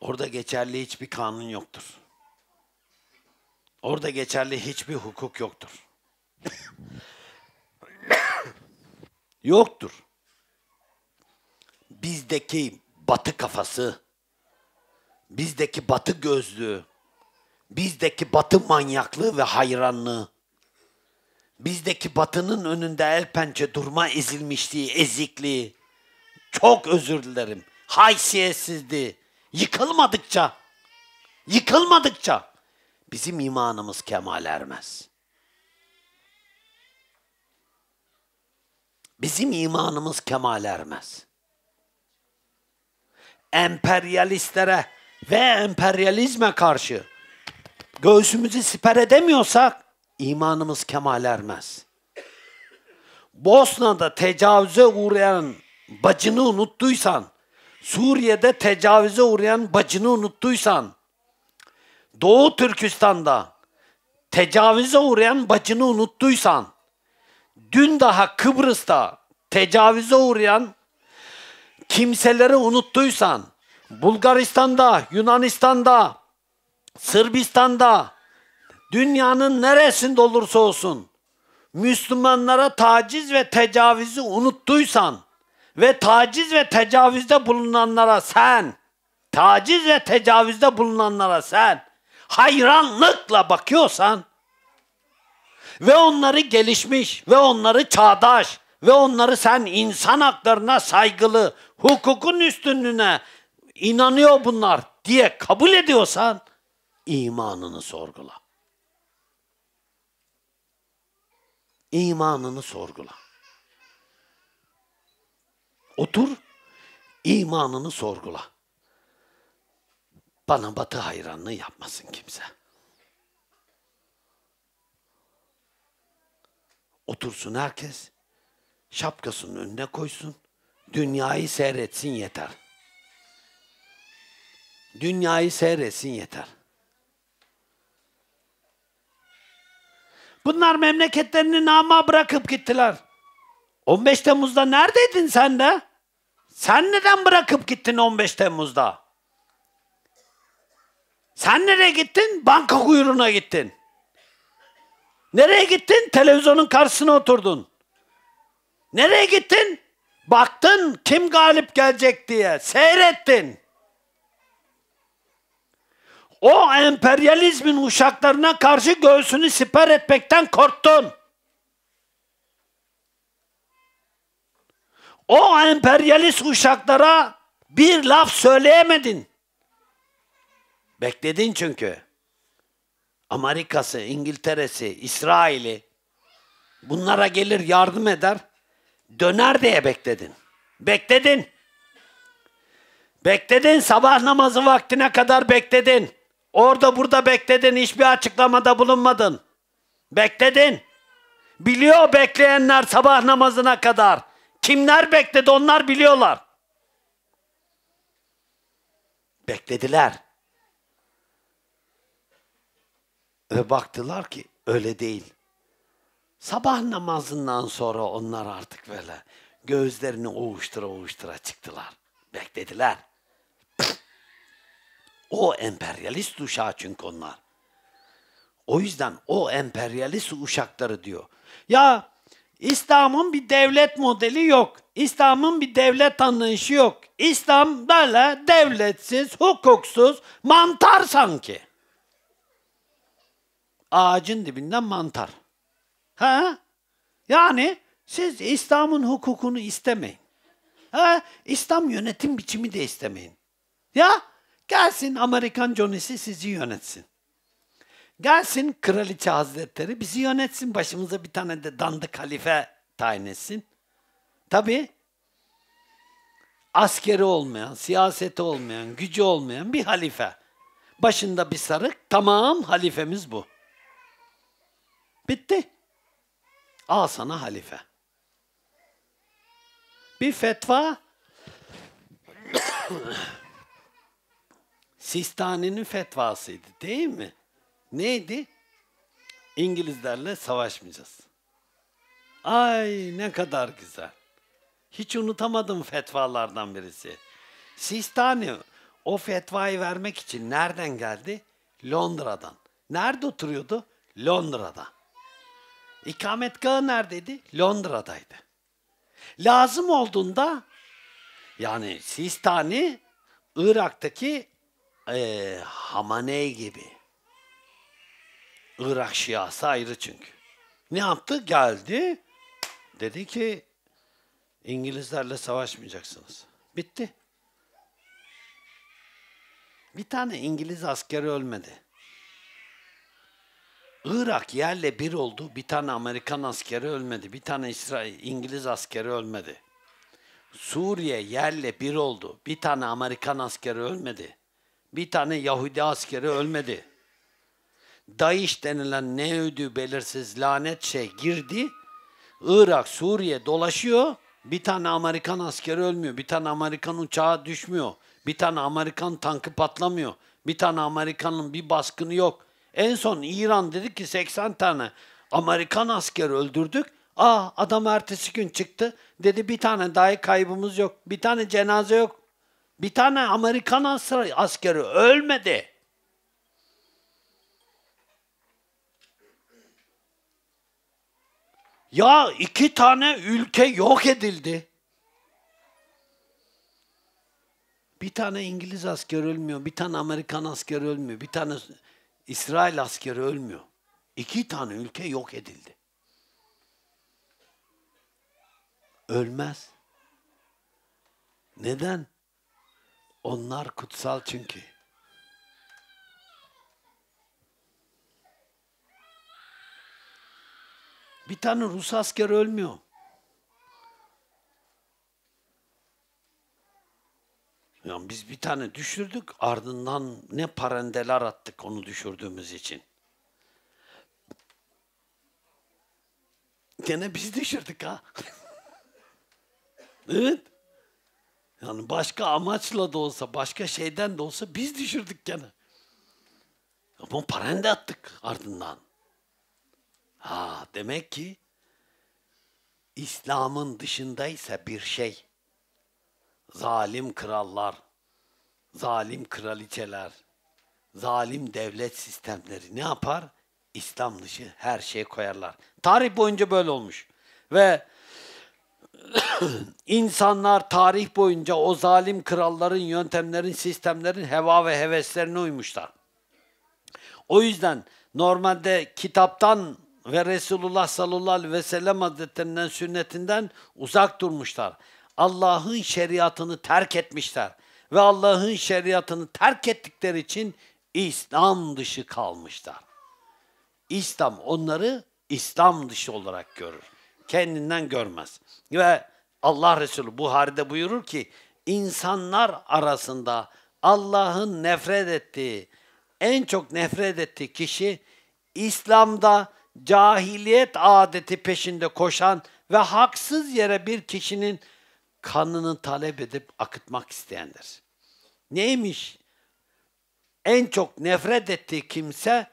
S1: Orada geçerli hiçbir kanun yoktur. Orada geçerli hiçbir hukuk yoktur. yoktur. Bizdeki batı kafası, bizdeki batı gözlüğü, bizdeki batı manyaklığı ve hayranlığı bizdeki batının önünde el pençe durma ezilmişliği, ezikliği. Çok özür dilerim. Haysiyetsizliği. Yıkılmadıkça, yıkılmadıkça bizim imanımız kemal ermez. Bizim imanımız kemal ermez. Emperyalistlere ve emperyalizme karşı göğsümüzü siper edemiyorsak imanımız kemal ermez. Bosna'da tecavüze uğrayan bacını unuttuysan, Suriye'de tecavüze uğrayan bacını unuttuysan, Doğu Türkistan'da tecavüze uğrayan bacını unuttuysan, dün daha Kıbrıs'ta tecavüze uğrayan kimseleri unuttuysan, Bulgaristan'da, Yunanistan'da, Sırbistan'da, Dünyanın neresinde olursa olsun Müslümanlara taciz ve tecavüzü unuttuysan ve taciz ve tecavüzde bulunanlara sen taciz ve tecavüzde bulunanlara sen hayranlıkla bakıyorsan ve onları gelişmiş ve onları çağdaş ve onları sen insan haklarına saygılı, hukukun üstünlüğüne inanıyor bunlar diye kabul ediyorsan imanını sorgula. İmanını sorgula. Otur, imanını sorgula. Bana batı hayranlığı yapmasın kimse. Otursun herkes, şapkasının önüne koysun, dünyayı seyretsin yeter. Dünyayı seyretsin yeter. Bunlar memleketlerini nama bırakıp gittiler. 15 Temmuz'da neredeydin sen de? Sen neden bırakıp gittin 15 Temmuz'da? Sen nereye gittin? Banka kuyruğuna gittin. Nereye gittin? Televizyonun karşısına oturdun. Nereye gittin? Baktın kim galip gelecek diye. Seyrettin. O emperyalizmin uşaklarına karşı göğsünü siper etmekten korktun. O emperyalist uşaklara bir laf söyleyemedin. Bekledin çünkü. Amerika'sı, İngiltere'si, İsrail'i bunlara gelir yardım eder, döner diye bekledin. Bekledin. Bekledin sabah namazı vaktine kadar bekledin. Orada burada bekledin, hiçbir açıklamada bulunmadın. Bekledin. Biliyor bekleyenler sabah namazına kadar. Kimler bekledi onlar biliyorlar. Beklediler. Ve baktılar ki öyle değil. Sabah namazından sonra onlar artık böyle gözlerini uğuştura uğuştura çıktılar. Beklediler. O emperyalist uşağı çünkü onlar. O yüzden o emperyalist uşakları diyor. Ya İslam'ın bir devlet modeli yok. İslam'ın bir devlet anlayışı yok. İslam böyle devletsiz, hukuksuz, mantar sanki. Ağacın dibinden mantar. Ha? Yani siz İslam'ın hukukunu istemeyin. Ha? İslam yönetim biçimi de istemeyin. Ya Gelsin Amerikan Johnny'si sizi yönetsin. Gelsin Kraliçe Hazretleri bizi yönetsin. Başımıza bir tane de dandık halife tayin etsin. Tabii askeri olmayan, siyaseti olmayan, gücü olmayan bir halife. Başında bir sarık, tamam halifemiz bu. Bitti. Al sana halife. Bir fetva Sistani'nin fetvasıydı değil mi? Neydi? İngilizlerle savaşmayacağız. Ay ne kadar güzel. Hiç unutamadım fetvalardan birisi. Sistani o fetvayı vermek için nereden geldi? Londra'dan. Nerede oturuyordu? Londra'da. İkametgahı neredeydi? Londra'daydı. Lazım olduğunda yani Sistani Irak'taki e, ee, Hamaney gibi. Irak Şiası ayrı çünkü. Ne yaptı? Geldi. Dedi ki İngilizlerle savaşmayacaksınız. Bitti. Bir tane İngiliz askeri ölmedi. Irak yerle bir oldu. Bir tane Amerikan askeri ölmedi. Bir tane İsrail, İngiliz askeri ölmedi. Suriye yerle bir oldu. Bir tane Amerikan askeri ölmedi. Bir tane Yahudi askeri ölmedi. Daesh denilen ne ödü belirsiz lanet şey girdi. Irak, Suriye dolaşıyor. Bir tane Amerikan askeri ölmüyor. Bir tane Amerikan uçağı düşmüyor. Bir tane Amerikan tankı patlamıyor. Bir tane Amerikan'ın bir baskını yok. En son İran dedi ki 80 tane Amerikan askeri öldürdük. Aa ah, adam ertesi gün çıktı. Dedi bir tane dahi kaybımız yok. Bir tane cenaze yok. Bir tane Amerikan askeri ölmedi. Ya iki tane ülke yok edildi. Bir tane İngiliz askeri ölmüyor, bir tane Amerikan askeri ölmüyor, bir tane İsrail askeri ölmüyor. İki tane ülke yok edildi. Ölmez. Neden? Onlar kutsal çünkü. Bir tane Rus asker ölmüyor. Yani biz bir tane düşürdük, ardından ne parendeler attık onu düşürdüğümüz için. Gene biz düşürdük ha. evet. Yani başka amaçla da olsa, başka şeyden de olsa biz düşürdük gene. Ama paranı da attık ardından. Ha demek ki İslam'ın dışındaysa bir şey, zalim krallar, zalim kraliçeler, zalim devlet sistemleri ne yapar? İslam dışı her şeye koyarlar. Tarih boyunca böyle olmuş. Ve İnsanlar tarih boyunca o zalim kralların, yöntemlerin, sistemlerin heva ve heveslerine uymuşlar. O yüzden normalde kitaptan ve Resulullah sallallahu aleyhi ve sellem hazretlerinden sünnetinden uzak durmuşlar. Allah'ın şeriatını terk etmişler. Ve Allah'ın şeriatını terk ettikleri için İslam dışı kalmışlar. İslam onları İslam dışı olarak görür kendinden görmez. Ve Allah Resulü Buhari'de buyurur ki insanlar arasında Allah'ın nefret ettiği, en çok nefret ettiği kişi İslam'da cahiliyet adeti peşinde koşan ve haksız yere bir kişinin kanını talep edip akıtmak isteyendir. Neymiş? En çok nefret ettiği kimse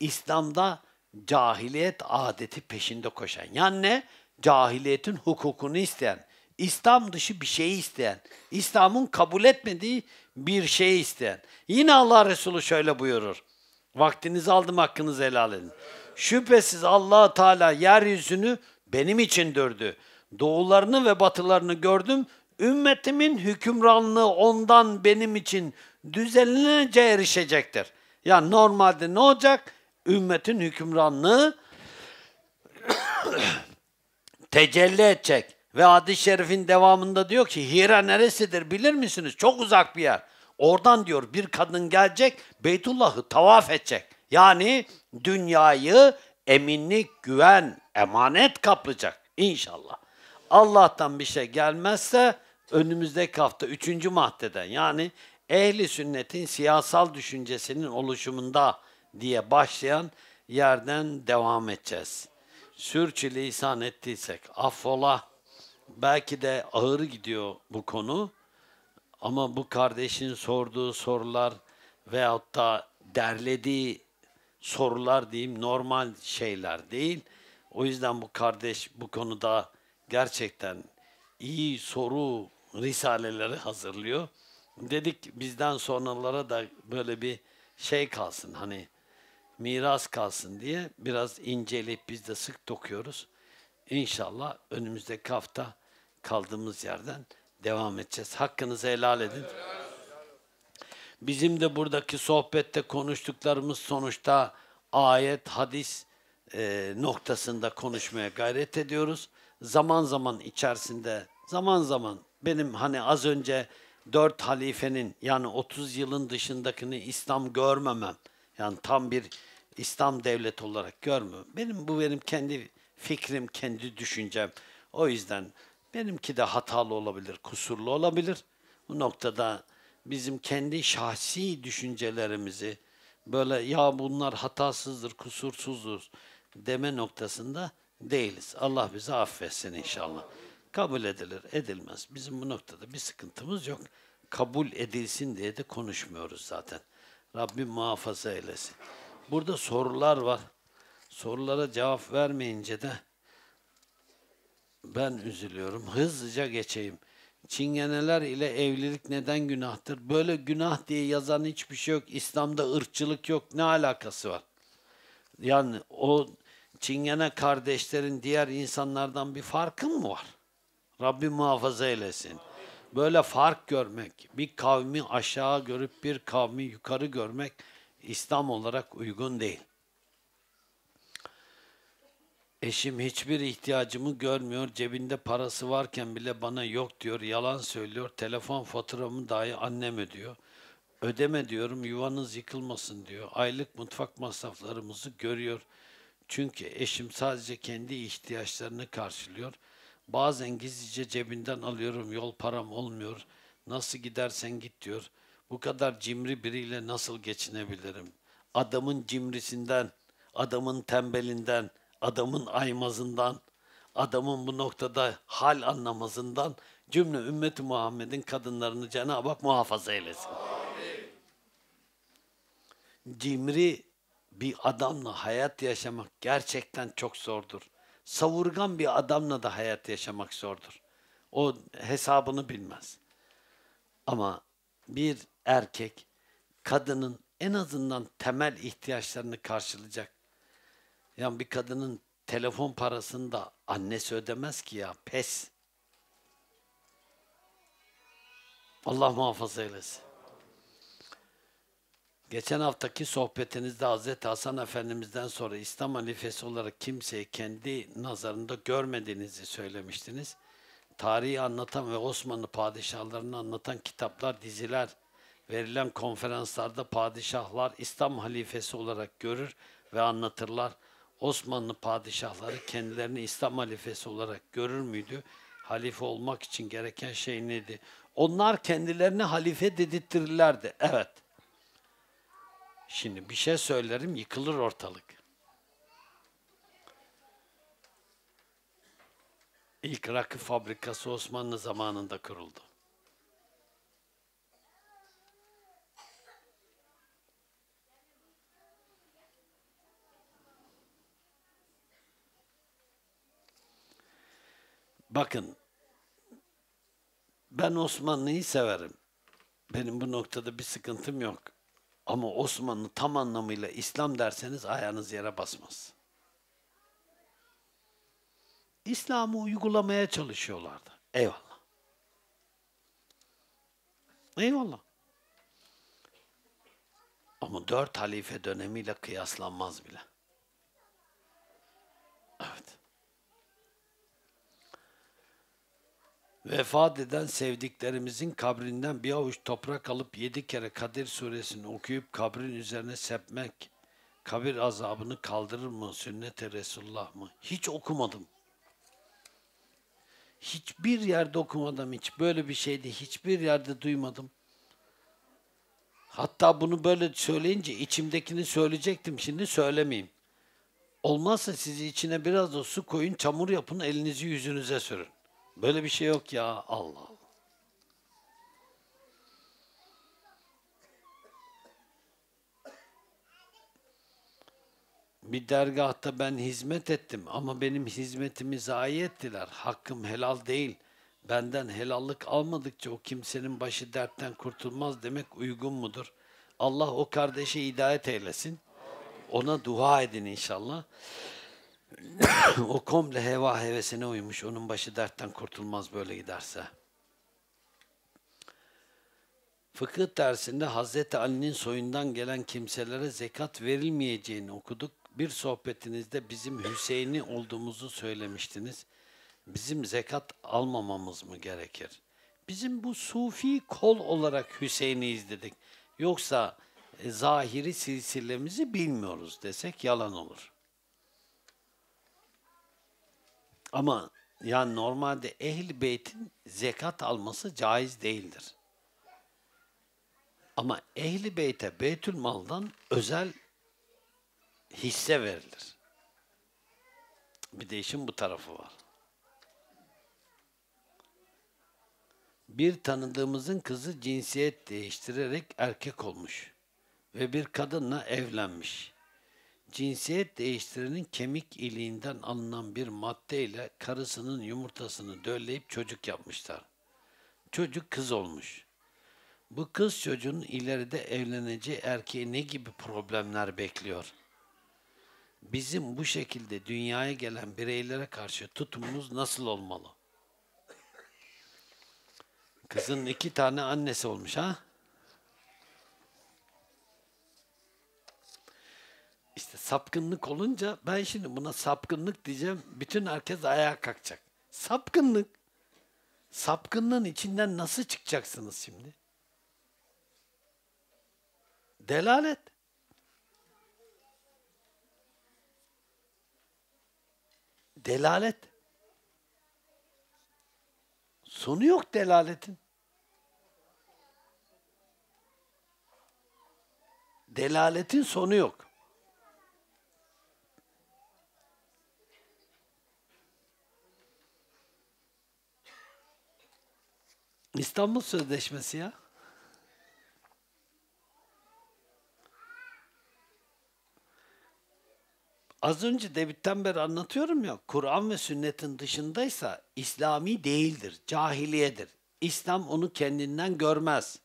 S1: İslam'da cahiliyet adeti peşinde koşan. Yani ne? Cahiliyetin hukukunu isteyen, İslam dışı bir şeyi isteyen, İslam'ın kabul etmediği bir şeyi isteyen. Yine Allah Resulü şöyle buyurur. Vaktinizi aldım hakkınızı helal edin. Şüphesiz allah Teala yeryüzünü benim için dördü. Doğularını ve batılarını gördüm. Ümmetimin hükümranlığı ondan benim için düzenlenece erişecektir. Yani normalde ne olacak? ümmetin hükümranlığı tecelli edecek. Ve hadis-i şerifin devamında diyor ki Hira neresidir bilir misiniz? Çok uzak bir yer. Oradan diyor bir kadın gelecek Beytullah'ı tavaf edecek. Yani dünyayı eminlik, güven, emanet kaplayacak inşallah. Allah'tan bir şey gelmezse önümüzdeki hafta üçüncü maddeden yani ehli sünnetin siyasal düşüncesinin oluşumunda diye başlayan yerden devam edeceğiz. Sürçülisan ettiysek affola. Belki de ağır gidiyor bu konu ama bu kardeşin sorduğu sorular veyahut da derlediği sorular diyeyim normal şeyler değil. O yüzden bu kardeş bu konuda gerçekten iyi soru risaleleri hazırlıyor. Dedik bizden sonralara da böyle bir şey kalsın hani miras kalsın diye biraz inceleyip biz de sık dokuyoruz. İnşallah önümüzdeki hafta kaldığımız yerden devam edeceğiz. Hakkınızı helal edin. Bizim de buradaki sohbette konuştuklarımız sonuçta ayet, hadis e, noktasında konuşmaya gayret ediyoruz. Zaman zaman içerisinde, zaman zaman benim hani az önce dört halifenin yani 30 yılın dışındakini İslam görmemem, yani tam bir İslam devleti olarak görmüyorum. Benim bu benim kendi fikrim, kendi düşüncem. O yüzden benimki de hatalı olabilir, kusurlu olabilir. Bu noktada bizim kendi şahsi düşüncelerimizi böyle ya bunlar hatasızdır, kusursuzdur deme noktasında değiliz. Allah bizi affetsin inşallah. Kabul edilir, edilmez. Bizim bu noktada bir sıkıntımız yok. Kabul edilsin diye de konuşmuyoruz zaten. Rabbim muhafaza eylesin. Burada sorular var. Sorulara cevap vermeyince de ben üzülüyorum. Hızlıca geçeyim. Çingeneler ile evlilik neden günahtır? Böyle günah diye yazan hiçbir şey yok. İslam'da ırkçılık yok. Ne alakası var? Yani o çingene kardeşlerin diğer insanlardan bir farkı mı var? Rabbim muhafaza eylesin böyle fark görmek, bir kavmi aşağı görüp bir kavmi yukarı görmek İslam olarak uygun değil. Eşim hiçbir ihtiyacımı görmüyor, cebinde parası varken bile bana yok diyor, yalan söylüyor, telefon faturamı dahi annem ödüyor. Ödeme diyorum, yuvanız yıkılmasın diyor. Aylık mutfak masraflarımızı görüyor. Çünkü eşim sadece kendi ihtiyaçlarını karşılıyor.'' Bazen gizlice cebinden alıyorum yol param olmuyor. Nasıl gidersen git diyor. Bu kadar cimri biriyle nasıl geçinebilirim? Adamın cimrisinden, adamın tembelinden, adamın aymazından, adamın bu noktada hal anlamasından cümle ümmeti Muhammed'in kadınlarını Cenab-ı Hak muhafaza eylesin. Cimri bir adamla hayat yaşamak gerçekten çok zordur savurgan bir adamla da hayat yaşamak zordur. O hesabını bilmez. Ama bir erkek kadının en azından temel ihtiyaçlarını karşılayacak. Yani bir kadının telefon parasını da annesi ödemez ki ya pes. Allah muhafaza eylesin. Geçen haftaki sohbetinizde Hz. Hasan Efendimiz'den sonra İslam halifesi olarak kimseyi kendi nazarında görmediğinizi söylemiştiniz. Tarihi anlatan ve Osmanlı padişahlarını anlatan kitaplar, diziler, verilen konferanslarda padişahlar İslam halifesi olarak görür ve anlatırlar. Osmanlı padişahları kendilerini İslam halifesi olarak görür müydü? Halife olmak için gereken şey neydi? Onlar kendilerini halife dedirtirlerdi. Evet. Şimdi bir şey söylerim yıkılır ortalık. İlk rakı fabrikası Osmanlı zamanında kuruldu. Bakın, ben Osmanlı'yı severim. Benim bu noktada bir sıkıntım yok. Ama Osmanlı tam anlamıyla İslam derseniz ayağınız yere basmaz. İslam'ı uygulamaya çalışıyorlardı. Eyvallah. Eyvallah. Ama dört halife dönemiyle kıyaslanmaz bile. Evet. Vefat eden sevdiklerimizin kabrinden bir avuç toprak alıp yedi kere Kadir suresini okuyup kabrin üzerine sepmek kabir azabını kaldırır mı? Sünnet-i Resulullah mı? Hiç okumadım. Hiçbir yerde okumadım hiç. Böyle bir şeydi. Hiçbir yerde duymadım. Hatta bunu böyle söyleyince içimdekini söyleyecektim. Şimdi söylemeyeyim. Olmazsa sizi içine biraz da su koyun, çamur yapın, elinizi yüzünüze sürün. Böyle bir şey yok ya Allah Bir dergahta ben hizmet ettim ama benim hizmetimi zayi ettiler. Hakkım helal değil. Benden helallık almadıkça o kimsenin başı dertten kurtulmaz demek uygun mudur? Allah o kardeşe hidayet eylesin. Ona dua edin inşallah. o komple heva hevesine uymuş. Onun başı dertten kurtulmaz böyle giderse. Fıkıh dersinde Hazreti Ali'nin soyundan gelen kimselere zekat verilmeyeceğini okuduk. Bir sohbetinizde bizim Hüseyin'i olduğumuzu söylemiştiniz. Bizim zekat almamamız mı gerekir? Bizim bu sufi kol olarak Hüseyin'i dedik. Yoksa e, zahiri silsilemizi bilmiyoruz desek yalan olur. Ama yani normalde ehl beytin zekat alması caiz değildir. Ama ehli beyte beytül maldan özel hisse verilir. Bir de işin bu tarafı var. Bir tanıdığımızın kızı cinsiyet değiştirerek erkek olmuş ve bir kadınla evlenmiş cinsiyet değiştirenin kemik iliğinden alınan bir maddeyle karısının yumurtasını dölleyip çocuk yapmışlar. Çocuk kız olmuş. Bu kız çocuğun ileride evleneceği erkeğe ne gibi problemler bekliyor? Bizim bu şekilde dünyaya gelen bireylere karşı tutumumuz nasıl olmalı? Kızın iki tane annesi olmuş ha? sapkınlık olunca ben şimdi buna sapkınlık diyeceğim. Bütün herkes ayağa kalkacak. Sapkınlık. Sapkınlığın içinden nasıl çıkacaksınız şimdi? Delalet. Delalet. Sonu yok delaletin. Delaletin sonu yok. İstanbul Sözleşmesi ya. Az önce debitten beri anlatıyorum ya, Kur'an ve sünnetin dışındaysa İslami değildir, cahiliyedir. İslam onu kendinden görmez.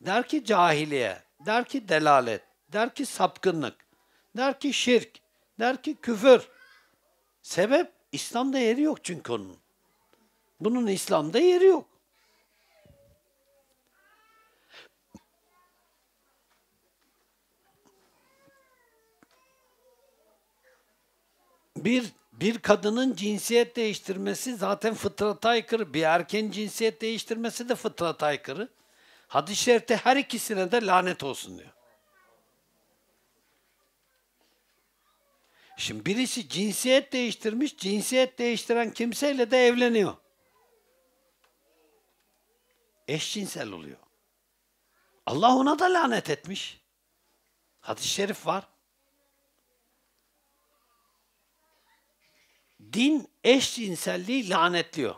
S1: Der ki cahiliye, der ki delalet, der ki sapkınlık, der ki şirk, der ki küfür. Sebep İslam'da yeri yok çünkü onun. Bunun İslam'da yeri yok. Bir bir kadının cinsiyet değiştirmesi zaten fıtrata aykırı. Bir erkeğin cinsiyet değiştirmesi de fıtrata aykırı. Hadis-i şerifte her ikisine de lanet olsun diyor. Şimdi birisi cinsiyet değiştirmiş, cinsiyet değiştiren kimseyle de evleniyor eşcinsel oluyor. Allah ona da lanet etmiş. Hadis-i şerif var. Din eşcinselliği lanetliyor.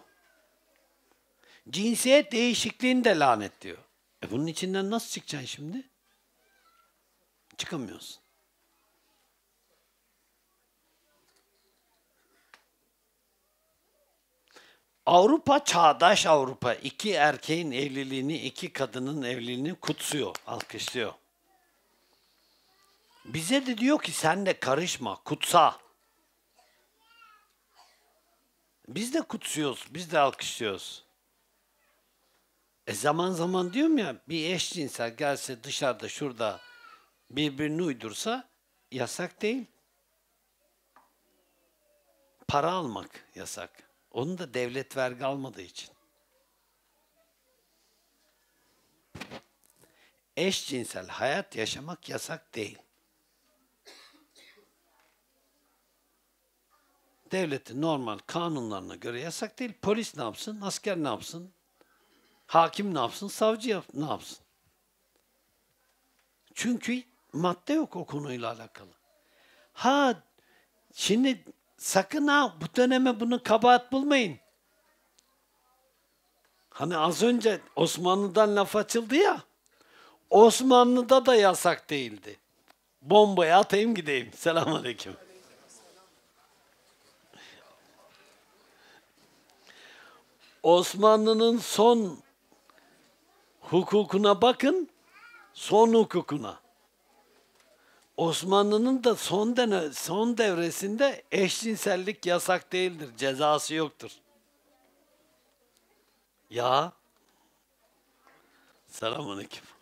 S1: Cinsiyet değişikliğini de lanetliyor. E bunun içinden nasıl çıkacaksın şimdi? Çıkamıyorsun. Avrupa çağdaş Avrupa iki erkeğin evliliğini, iki kadının evliliğini kutsuyor, alkışlıyor. Bize de diyor ki sen de karışma, kutsa. Biz de kutsuyoruz, biz de alkışlıyoruz. E zaman zaman diyorum ya bir eşcinsel gelse dışarıda şurada birbirini uydursa yasak değil. Para almak yasak. Onu da devlet vergi almadığı için. Eşcinsel hayat yaşamak yasak değil. Devletin normal kanunlarına göre yasak değil. Polis ne yapsın, asker ne yapsın, hakim ne yapsın, savcı yap ne yapsın. Çünkü madde yok o konuyla alakalı. Ha şimdi sakın ha bu döneme bunu kabahat bulmayın. Hani az önce Osmanlı'dan laf açıldı ya. Osmanlı'da da yasak değildi. Bombayı atayım gideyim. Selamünaleyküm. Osmanlı'nın son hukukuna bakın, son hukukuna. Osmanlı'nın da son dene, son devresinde eşcinsellik yasak değildir. Cezası yoktur. Ya. Selamünaleyküm.